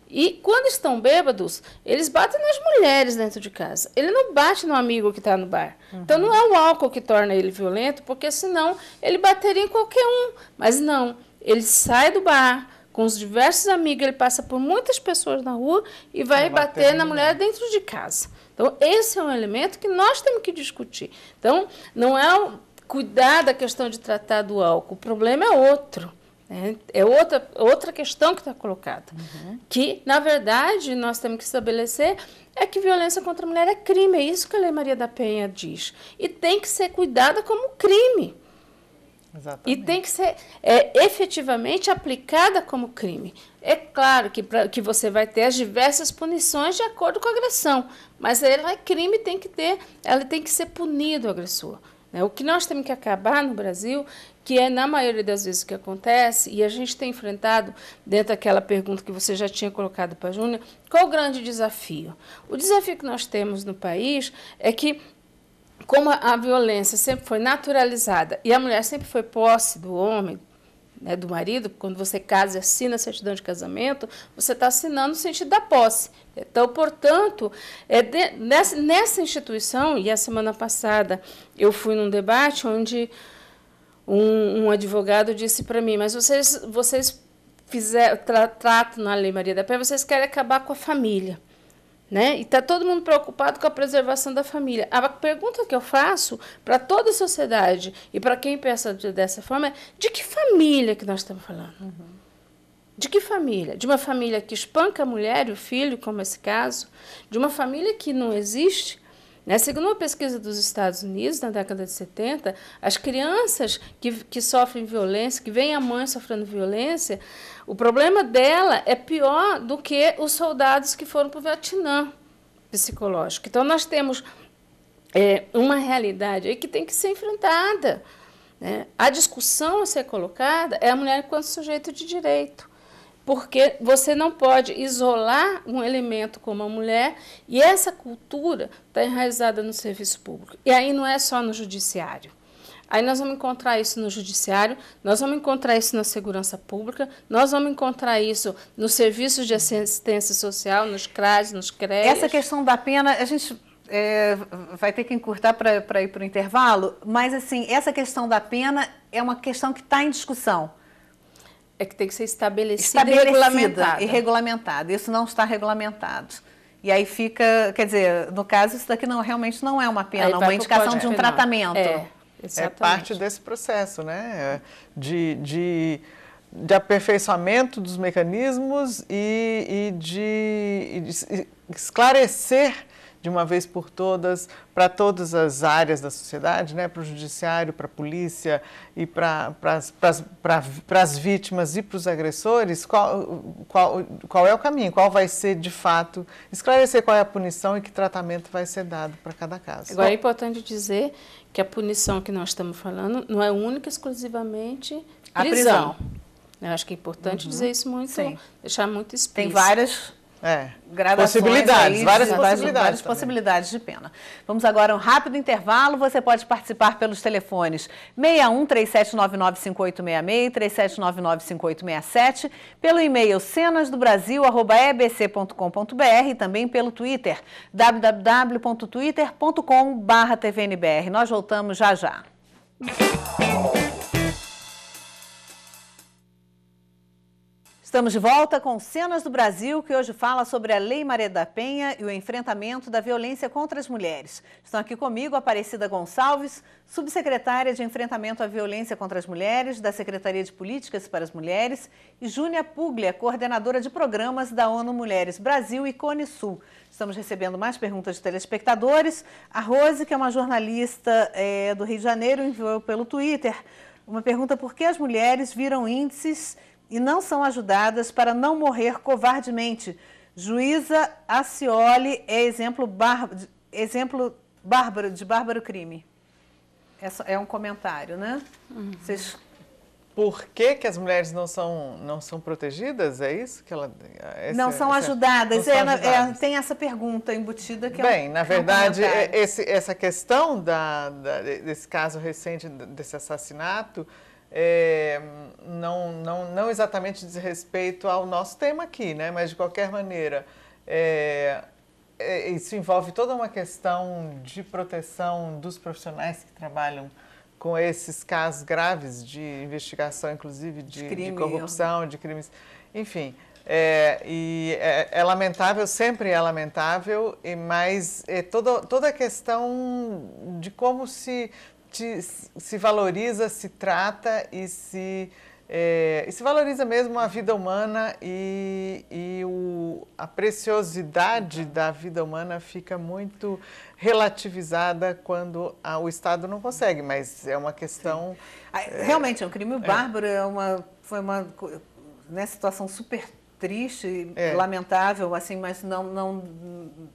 E quando estão bêbados, eles batem nas mulheres dentro de casa. Ele não bate no amigo que está no bar. Uhum. Então não é o álcool que torna ele violento, porque senão ele bateria em qualquer um. Mas não, ele sai do bar com os diversos amigos, ele passa por muitas pessoas na rua e vai bater, bater na mulher dentro de casa. Então esse é um elemento que nós temos que discutir. Então não é cuidar da questão de tratar do álcool, o problema é outro. Né? É outra, outra questão que está colocada. Uhum. Que, na verdade, nós temos que estabelecer é que violência contra a mulher é crime. É isso que a Lei Maria da Penha diz. E tem que ser cuidada como crime. Exatamente. E tem que ser é, efetivamente aplicada como crime. É claro que, pra, que você vai ter as diversas punições de acordo com a agressão, mas ela é crime tem que ter, ela tem que ser punido o agressor. Né? O que nós temos que acabar no Brasil que é na maioria das vezes o que acontece, e a gente tem enfrentado, dentro daquela pergunta que você já tinha colocado para a Júnior, qual o grande desafio? O desafio que nós temos no país é que como a violência sempre foi naturalizada e a mulher sempre foi posse do homem, né, do marido, quando você casa e assina a certidão de casamento, você está assinando no sentido da posse. Então, portanto, é de, nessa, nessa instituição, e a semana passada eu fui num debate onde um, um advogado disse para mim, mas vocês, vocês fizer, tra, tratam na Lei Maria da Penha, vocês querem acabar com a família. Né? E está todo mundo preocupado com a preservação da família. A pergunta que eu faço para toda a sociedade e para quem pensa dessa forma é: de que família que nós estamos falando? Uhum. De que família? De uma família que espanca a mulher e o filho, como esse caso? De uma família que não existe? Né? Segundo uma pesquisa dos Estados Unidos, na década de 70, as crianças que, que sofrem violência, que veem a mãe sofrendo violência, o problema dela é pior do que os soldados que foram para o Vietnã psicológico. Então, nós temos é, uma realidade aí que tem que ser enfrentada. Né? A discussão a ser colocada é a mulher enquanto sujeito de direito porque você não pode isolar um elemento como a mulher e essa cultura está enraizada no serviço público. E aí não é só no judiciário. Aí nós vamos encontrar isso no judiciário, nós vamos encontrar isso na segurança pública, nós vamos encontrar isso nos serviços de assistência social, nos CRAS, nos CREAS. Essa questão da pena, a gente é, vai ter que encurtar para ir para o intervalo, mas assim, essa questão da pena é uma questão que está em discussão. É que tem que ser estabelecido, e regulamentado. E regulamentado. Isso não está regulamentado. E aí fica, quer dizer, no caso, isso daqui não, realmente não é uma pena, é uma indicação de um tratamento. É, é, parte desse processo, né? De, de, de aperfeiçoamento dos mecanismos e, e de, e de esclarecer de uma vez por todas para todas as áreas da sociedade, né? para o judiciário, para a polícia e para as vítimas e para os agressores, qual, qual, qual é o caminho, qual vai ser de fato, esclarecer qual é a punição e que tratamento vai ser dado para cada caso. Agora é importante dizer que a punição que nós estamos falando não é única exclusivamente prisão. A prisão. Eu acho que é importante uhum. dizer isso muito, Sim. deixar muito explícito. Tem várias é. possibilidades, aí, é várias, possibilidades várias possibilidades de pena. Vamos agora a um rápido intervalo. Você pode participar pelos telefones 61 3799 37995867, pelo e-mail cenasdobrasil@ebc.com.br e também pelo Twitter wwwtwittercom Nós voltamos já já. Estamos de volta com Cenas do Brasil, que hoje fala sobre a Lei Maria da Penha e o enfrentamento da violência contra as mulheres. Estão aqui comigo a Aparecida Gonçalves, subsecretária de Enfrentamento à Violência contra as Mulheres da Secretaria de Políticas para as Mulheres, e Júnia Puglia, coordenadora de programas da ONU Mulheres Brasil e Cone Sul. Estamos recebendo mais perguntas de telespectadores. A Rose, que é uma jornalista é, do Rio de Janeiro, enviou pelo Twitter uma pergunta por que as mulheres viram índices e não são ajudadas para não morrer covardemente. Juíza Acioli é exemplo, bar... exemplo bárbaro, de bárbaro crime. É, é, um comentário, né? Uhum. Vocês... Por que, que as mulheres não são, não são protegidas? É isso que ela. não são essa, ajudadas. Não são é, é, tem essa pergunta embutida que Bem, é um, na verdade, é um esse, essa questão da, da, desse caso recente, desse assassinato, é, não, não, não exatamente diz respeito ao nosso tema aqui, né? mas de qualquer maneira, é, é, isso envolve toda uma questão de proteção dos profissionais que trabalham com esses casos graves de investigação, inclusive de, de, de corrupção, é. de crimes, enfim. É, e é, é, lamentável, sempre é lamentável, e mas é toda, toda a questão de como se te, se valoriza, se trata e se, é, e se valoriza mesmo a vida humana e, e o, a preciosidade da vida humana fica muito relativizada quando a, o Estado não consegue, mas é uma questão... É, Realmente, é um crime é. bárbaro, é uma, foi uma né, situação super triste, é. lamentável, assim, mas não não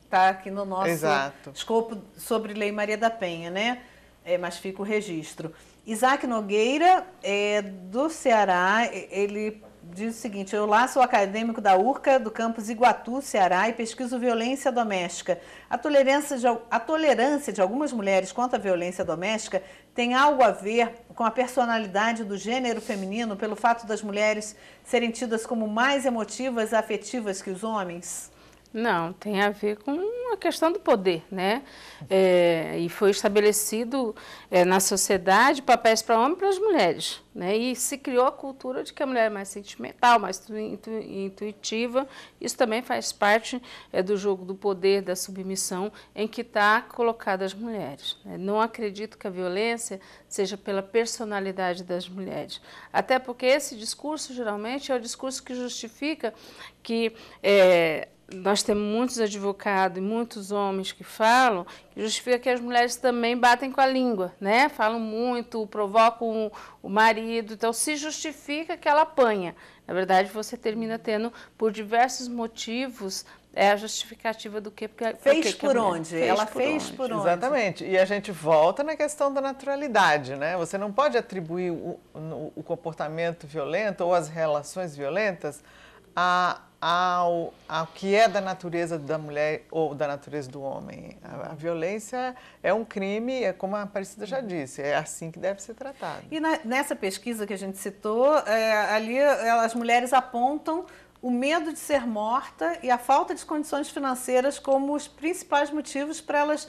está aqui no nosso Exato. escopo sobre Lei Maria da Penha, né? É, mas fica o registro. Isaac Nogueira, é, do Ceará, ele diz o seguinte: Eu lá sou acadêmico da URCA, do campus Iguatu, Ceará, e pesquiso violência doméstica. A tolerância, de, a tolerância de algumas mulheres contra a violência doméstica tem algo a ver com a personalidade do gênero feminino, pelo fato das mulheres serem tidas como mais emotivas e afetivas que os homens? Não, tem a ver com a questão do poder, né? É, e foi estabelecido é, na sociedade papéis para homens e para as mulheres, né? E se criou a cultura de que a mulher é mais sentimental, mais intu intuitiva. Isso também faz parte é, do jogo do poder, da submissão em que está colocada as mulheres. Né? Não acredito que a violência seja pela personalidade das mulheres, até porque esse discurso geralmente é o discurso que justifica que é, nós temos muitos advogados e muitos homens que falam, que justifica que as mulheres também batem com a língua, né? Falam muito, provocam o marido, então se justifica que ela apanha. Na verdade, você termina tendo, por diversos motivos, é a justificativa do é que porque, fez por onde fez ela por fez onde. por onde exatamente e a gente volta na questão da naturalidade né você não pode atribuir o, o comportamento violento ou as relações violentas a ao, ao que é da natureza da mulher ou da natureza do homem. A, a violência é um crime, é como a Aparecida já disse, é assim que deve ser tratado. E na, nessa pesquisa que a gente citou, é, ali as mulheres apontam o medo de ser morta e a falta de condições financeiras como os principais motivos para elas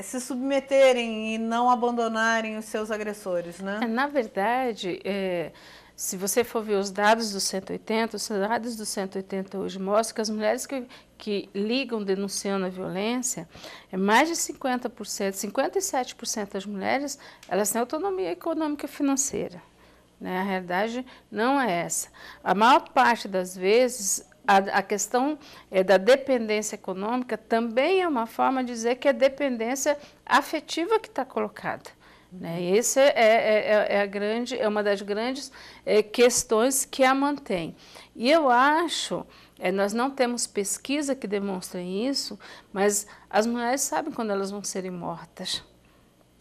se submeterem e não abandonarem os seus agressores, né? É, na verdade, é se você for ver os dados do 180, os dados do 180 hoje mostram que as mulheres que, que ligam denunciando a violência, é mais de 50%, 57% das mulheres, elas têm autonomia econômica e financeira. Né? A realidade não é essa. A maior parte das vezes, a, questão é, da dependência econômica também é uma forma de dizer que é dependência afetiva que está colocada. Né? Esse é é, é, é, é, a grande, é uma das grandes é, questões que a mantém. E eu acho, é, nós não temos pesquisa que demonstre isso, mas as mulheres sabem quando elas vão serem mortas.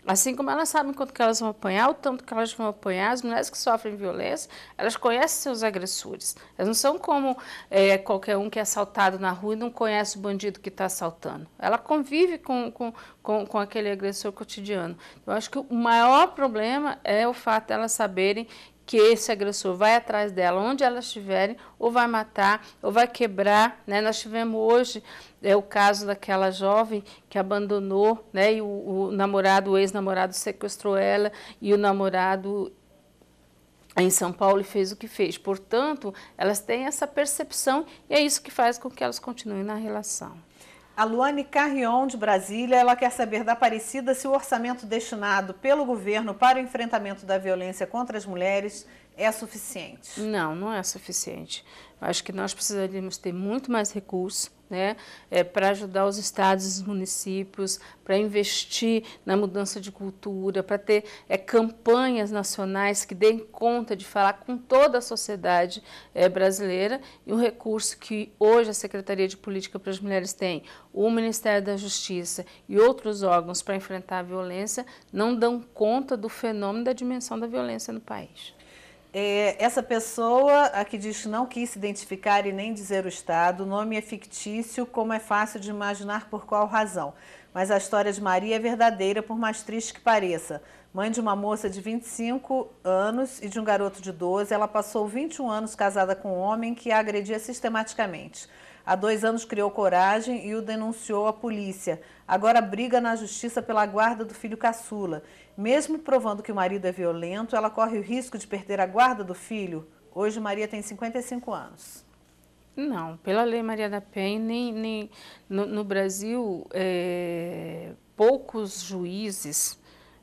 Assim como elas sabem quanto que elas vão apanhar, o tanto que elas vão apanhar, as mulheres que sofrem violência, elas conhecem seus agressores. Elas não são como é, qualquer um que é assaltado na rua e não conhece o bandido que está assaltando. Ela convive com, com, com, com, aquele agressor cotidiano. Eu acho que o maior problema é o fato de elas saberem que esse agressor vai atrás dela, onde elas estiverem, ou vai matar, ou vai quebrar. Né? Nós tivemos hoje é, o caso daquela jovem que abandonou, né? e o, o namorado, o ex-namorado sequestrou ela, e o namorado em São Paulo e fez o que fez. Portanto, elas têm essa percepção e é isso que faz com que elas continuem na relação. A Luane Carrion, de Brasília, ela quer saber da Aparecida se o orçamento destinado pelo governo para o enfrentamento da violência contra as mulheres é suficiente. Não, não é suficiente. acho que nós precisaríamos ter muito mais recursos né, é, para ajudar os estados e os municípios, para investir na mudança de cultura, para ter é, campanhas nacionais que deem conta de falar com toda a sociedade é, brasileira. E um recurso que hoje a Secretaria de Política para as Mulheres tem, o Ministério da Justiça e outros órgãos para enfrentar a violência, não dão conta do fenômeno da dimensão da violência no país. É, essa pessoa aqui diz que não quis se identificar e nem dizer o estado. O nome é fictício, como é fácil de imaginar por qual razão. Mas a história de Maria é verdadeira, por mais triste que pareça. Mãe de uma moça de 25 anos e de um garoto de 12, ela passou 21 anos casada com um homem que a agredia sistematicamente. Há dois anos criou coragem e o denunciou à polícia agora briga na justiça pela guarda do filho caçula. Mesmo provando que o marido é violento, ela corre o risco de perder a guarda do filho. Hoje Maria tem 55 anos. Não, pela Lei Maria da Penha, nem, nem no, no Brasil, é, poucos juízes,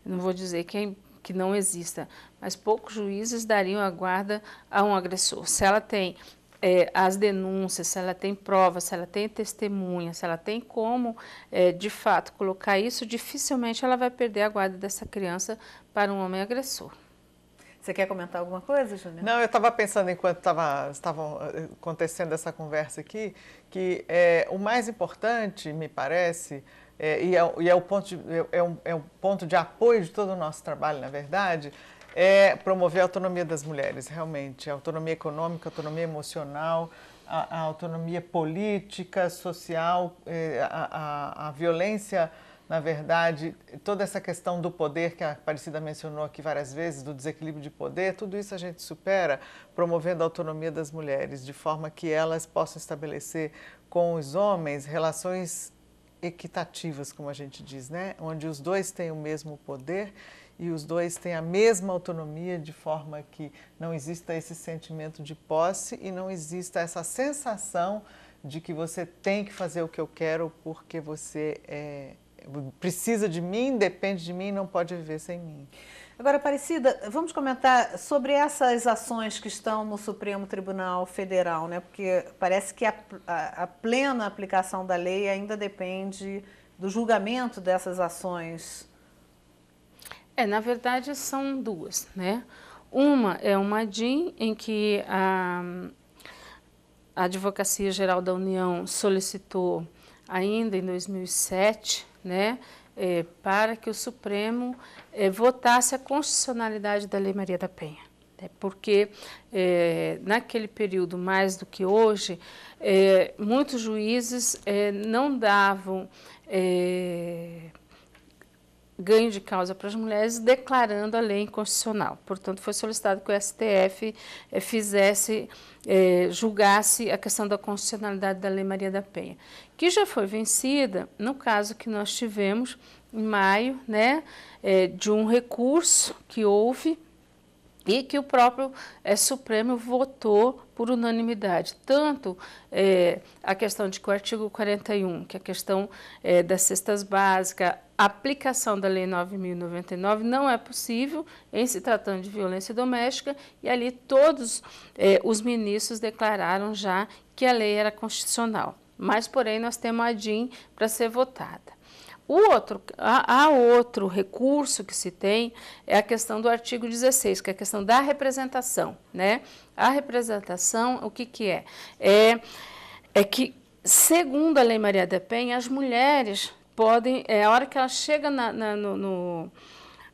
não vou dizer que não exista, mas poucos juízes dariam a guarda a um agressor. Se ela tem é, as denúncias, se ela tem prova, se ela tem testemunha, se ela tem como, é, de fato, colocar isso, dificilmente ela vai perder a guarda dessa criança para um homem agressor. Você quer comentar alguma coisa, Júnior? Não, eu estava pensando enquanto estava eh, acontecendo essa conversa aqui, que é, o mais importante, me parece, é, e, é, e é, o ponto de, é, é, um, é um ponto de apoio de todo o nosso trabalho, na verdade, é promover a autonomia das mulheres, realmente. A autonomia econômica, a autonomia emocional, a, a autonomia política, social, é, a, a, a violência na verdade, toda essa questão do poder que a Aparecida mencionou aqui várias vezes, do desequilíbrio de poder, tudo isso a gente supera promovendo a autonomia das mulheres, de forma que elas possam estabelecer com os homens relações equitativas, como a gente diz, né? Onde os dois têm o mesmo poder e os dois têm a mesma autonomia, de forma que não exista esse sentimento de posse e não exista essa sensação de que você tem que fazer o que eu quero porque você é, precisa de mim, depende de mim, não pode viver sem mim. Agora, Aparecida, vamos comentar sobre essas ações que estão no Supremo Tribunal Federal, né? Porque parece que a, a, a plena aplicação da lei ainda depende do julgamento dessas ações é, na verdade são duas, né? Uma é uma DIN em que a, a Advocacia Geral da União solicitou ainda em 2007, né, é, para que o Supremo é, votasse a constitucionalidade da Lei Maria da Penha. Né, porque é, naquele período, mais do que hoje, é, muitos juízes é, não davam é, ganho de causa para as mulheres, declarando a lei inconstitucional. Portanto, foi solicitado que o STF eh, fizesse, eh, julgasse a questão da constitucionalidade da Lei Maria da Penha, que já foi vencida no caso que nós tivemos em maio, né, eh, de um recurso que houve e que o próprio é, Supremo votou por unanimidade. Tanto é, a questão de que o artigo 41, que é a questão é, das cestas básicas, a aplicação da Lei 9.099 não é possível em se tratando de violência doméstica, e ali todos os ministros declararam já que a lei era constitucional. Mas, porém, nós temos a DIN para ser votada. O outro, há, há outro recurso que se tem é a questão do artigo 16, que é a questão da representação, né? A representação, o que que é? É, é que, segundo a Lei Maria da Penha, as mulheres podem, é a hora que ela chega na, na no, no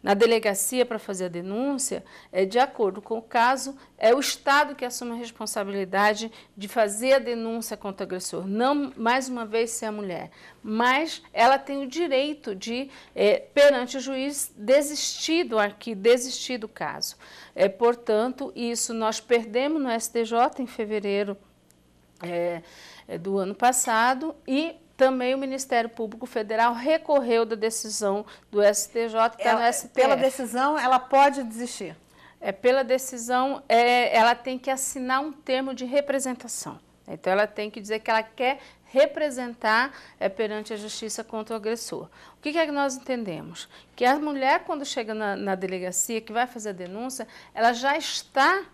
na delegacia para fazer a denúncia, é de acordo com o caso, é o Estado que assume a responsabilidade de fazer a denúncia contra o agressor, não mais uma vez ser a mulher, mas ela tem o direito de, é, perante o juiz, desistir do arquivo, desistir do caso. É, portanto, isso nós perdemos no STJ em fevereiro é, é, do ano passado e também o Ministério Público Federal recorreu da decisão do STJ, tá ela, no STF. Pela decisão, ela pode desistir? É, pela decisão, é, ela tem que assinar um termo de representação. Então, ela tem que dizer que ela quer representar é, perante a justiça contra o agressor. O que, que é que nós entendemos? Que a mulher, quando chega na, na delegacia, que vai fazer a denúncia, ela já está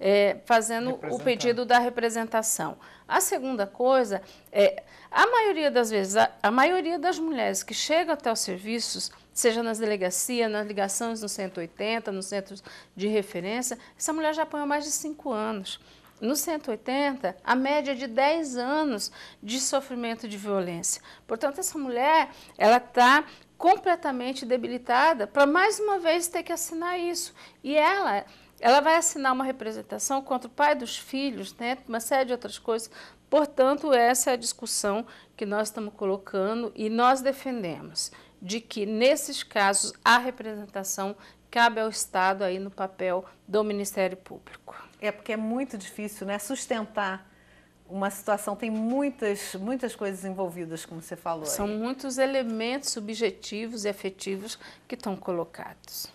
é, fazendo o pedido da representação. A segunda coisa é, a maioria das vezes, a, a maioria das mulheres que chegam até os serviços, seja nas delegacias, nas ligações no 180, nos centros de referência, essa mulher já apanhou mais de 5 anos. No 180, a média é de 10 anos de sofrimento de violência. Portanto, essa mulher, ela está completamente debilitada para mais uma vez ter que assinar isso. E ela ela vai assinar uma representação contra o pai dos filhos, né? uma série de outras coisas. Portanto, essa é a discussão que nós estamos colocando e nós defendemos de que, nesses casos, a representação cabe ao Estado aí no papel do Ministério Público. É porque é muito difícil né, sustentar uma situação, tem muitas, muitas coisas envolvidas, como você falou. São aí. muitos elementos subjetivos e afetivos que estão colocados.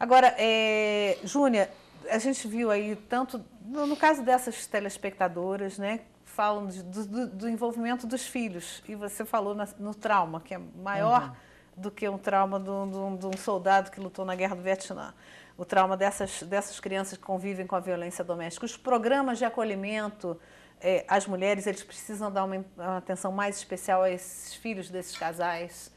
Agora, é, Júnia, a gente viu aí tanto, no caso dessas telespectadoras, né, falam de, do, do, envolvimento dos filhos, e você falou na, no trauma, que é maior uhum. do que um trauma de um, de um soldado que lutou na guerra do Vietnã o trauma dessas, dessas crianças que convivem com a violência doméstica. Os programas de acolhimento é, às mulheres, eles precisam dar uma, uma atenção mais especial a esses filhos desses casais.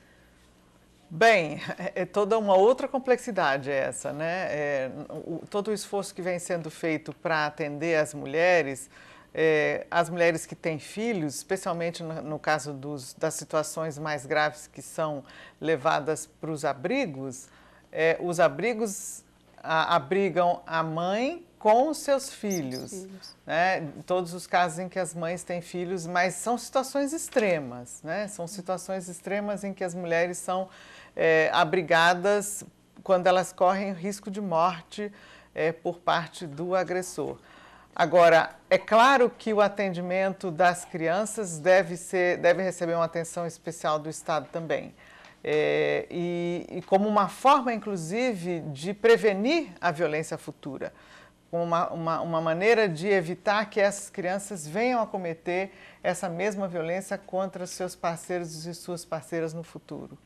Bem, é, é toda uma outra complexidade essa, né? É, o, todo o esforço que vem sendo feito para atender as mulheres, é, as mulheres que têm filhos, especialmente no, no caso dos, das situações mais graves que são levadas para os abrigos, é, os abrigos a, abrigam a mãe com os seus filhos. Seus filhos. Né? Todos os casos em que as mães têm filhos, mas são situações extremas, né? São situações extremas em que as mulheres são é, abrigadas quando elas correm risco de morte é, por parte do agressor. Agora, é claro que o atendimento das crianças deve, ser, deve receber uma atenção especial do Estado também. É, e, e, como uma forma, inclusive, de prevenir a violência futura, como uma, uma, uma, maneira de evitar que essas crianças venham a cometer essa mesma violência contra seus parceiros e suas parceiras no futuro.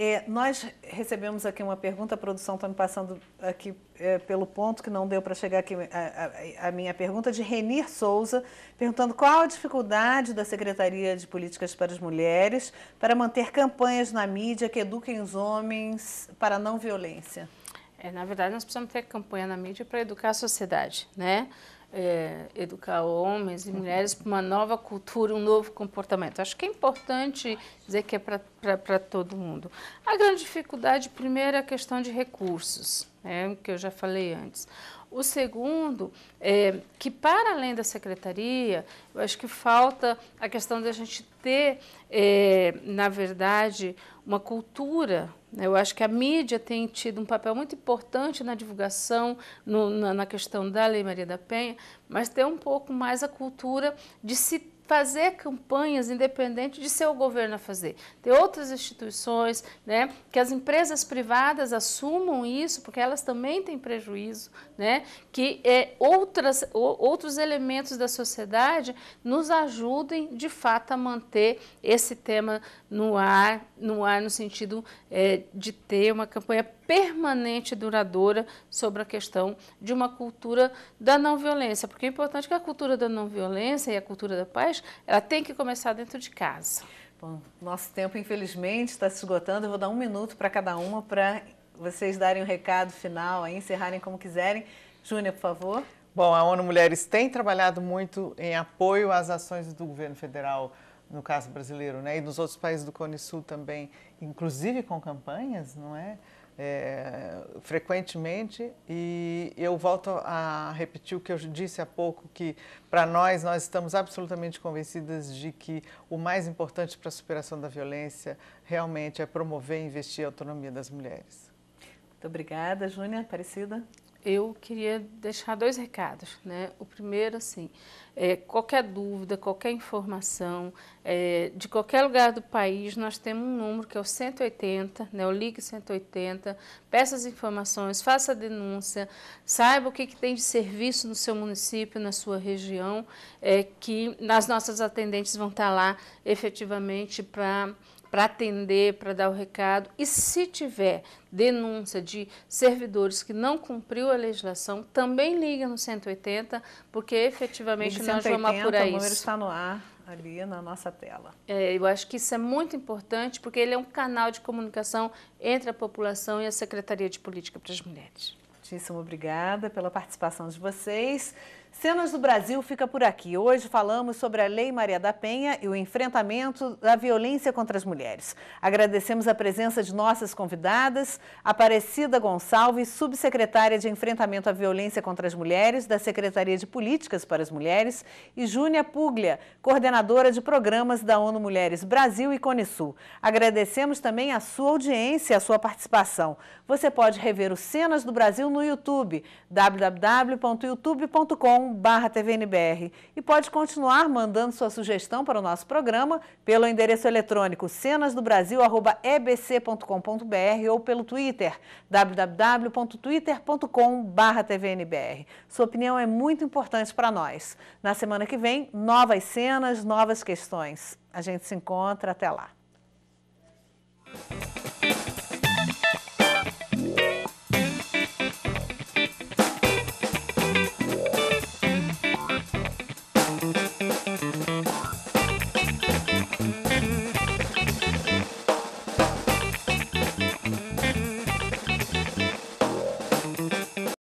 É, nós recebemos aqui uma pergunta, a produção está me passando aqui é, pelo ponto que não deu para chegar aqui a, a, a, minha pergunta, de Renir Souza, perguntando qual a dificuldade da Secretaria de Políticas para as Mulheres para manter campanhas na mídia que eduquem os homens para a não violência. É, na verdade, nós precisamos ter campanha na mídia para educar a sociedade, né? é, educar homens e mulheres para uma nova cultura, um novo comportamento. Acho que é importante dizer que é para todo mundo. A grande dificuldade, primeiro, é a questão de recursos, né, que eu já falei antes. O segundo é que, para além da secretaria, eu acho que falta a questão da gente ter, é, na verdade, uma cultura. Né, eu acho que a mídia tem tido um papel muito importante na divulgação, no, na, na, questão da Lei Maria da Penha, mas tem um pouco mais a cultura de se fazer campanhas independente de seu governo a fazer. ter outras instituições, né, que as empresas privadas assumam isso, porque elas também têm prejuízo, né, que é, outras, outros elementos da sociedade nos ajudem de fato a manter esse tema no ar, no ar no sentido é, de ter uma campanha permanente e duradoura sobre a questão de uma cultura da não violência, porque é importante que a cultura da não violência e a cultura da paz, ela tem que começar dentro de casa. Bom, nosso tempo infelizmente está se esgotando. Eu vou dar um minuto para cada uma para vocês darem o um recado final, aí, encerrarem como quiserem. Júnior, por favor. Bom, a ONU Mulheres tem trabalhado muito em apoio às ações do governo federal no caso brasileiro, né, e nos outros países do Cone Sul também, inclusive com campanhas, não é? é, frequentemente e eu volto a repetir o que eu disse há pouco que para nós nós estamos absolutamente convencidas de que o mais importante para a superação da violência realmente é promover e investir a autonomia das mulheres. Muito obrigada, Júnia Aparecida eu queria deixar dois recados. Né? O primeiro, assim, é, qualquer dúvida, qualquer informação, é, de qualquer lugar do país, nós temos um número que é o 180, né? o Ligue 180, peça as informações, faça a denúncia, saiba o que, que tem de serviço no seu município, na sua região, é, que as nossas atendentes vão estar lá efetivamente para para atender, para dar o recado. E se tiver denúncia de servidores que não cumpriu a legislação, também liga no 180, porque efetivamente nós vamos apurar isso. O número está no ar ali na nossa tela. É, eu acho que isso é muito importante, porque ele é um canal de comunicação entre a população e a Secretaria de Política para as Mulheres. Muitíssimo obrigada pela participação de vocês. Cenas do Brasil fica por aqui. Hoje falamos sobre a Lei Maria da Penha e o enfrentamento da violência contra as mulheres. Agradecemos a presença de nossas convidadas, Aparecida Gonçalves, subsecretária de Enfrentamento à Violência contra as Mulheres da Secretaria de Políticas para as Mulheres, e Júnia Puglia, coordenadora de programas da ONU Mulheres Brasil e Cone Sul. Agradecemos também a sua audiência, a sua participação. Você pode rever o Cenas do Brasil no YouTube, www.youtube.com tvnbr e pode continuar mandando sua sugestão para o nosso programa pelo endereço eletrônico cenasdobrasil@ebc.com.br ou pelo Twitter wwwtwittercom Sua opinião é muito importante para nós. Na semana que vem, novas cenas, novas questões. A gente se encontra até lá.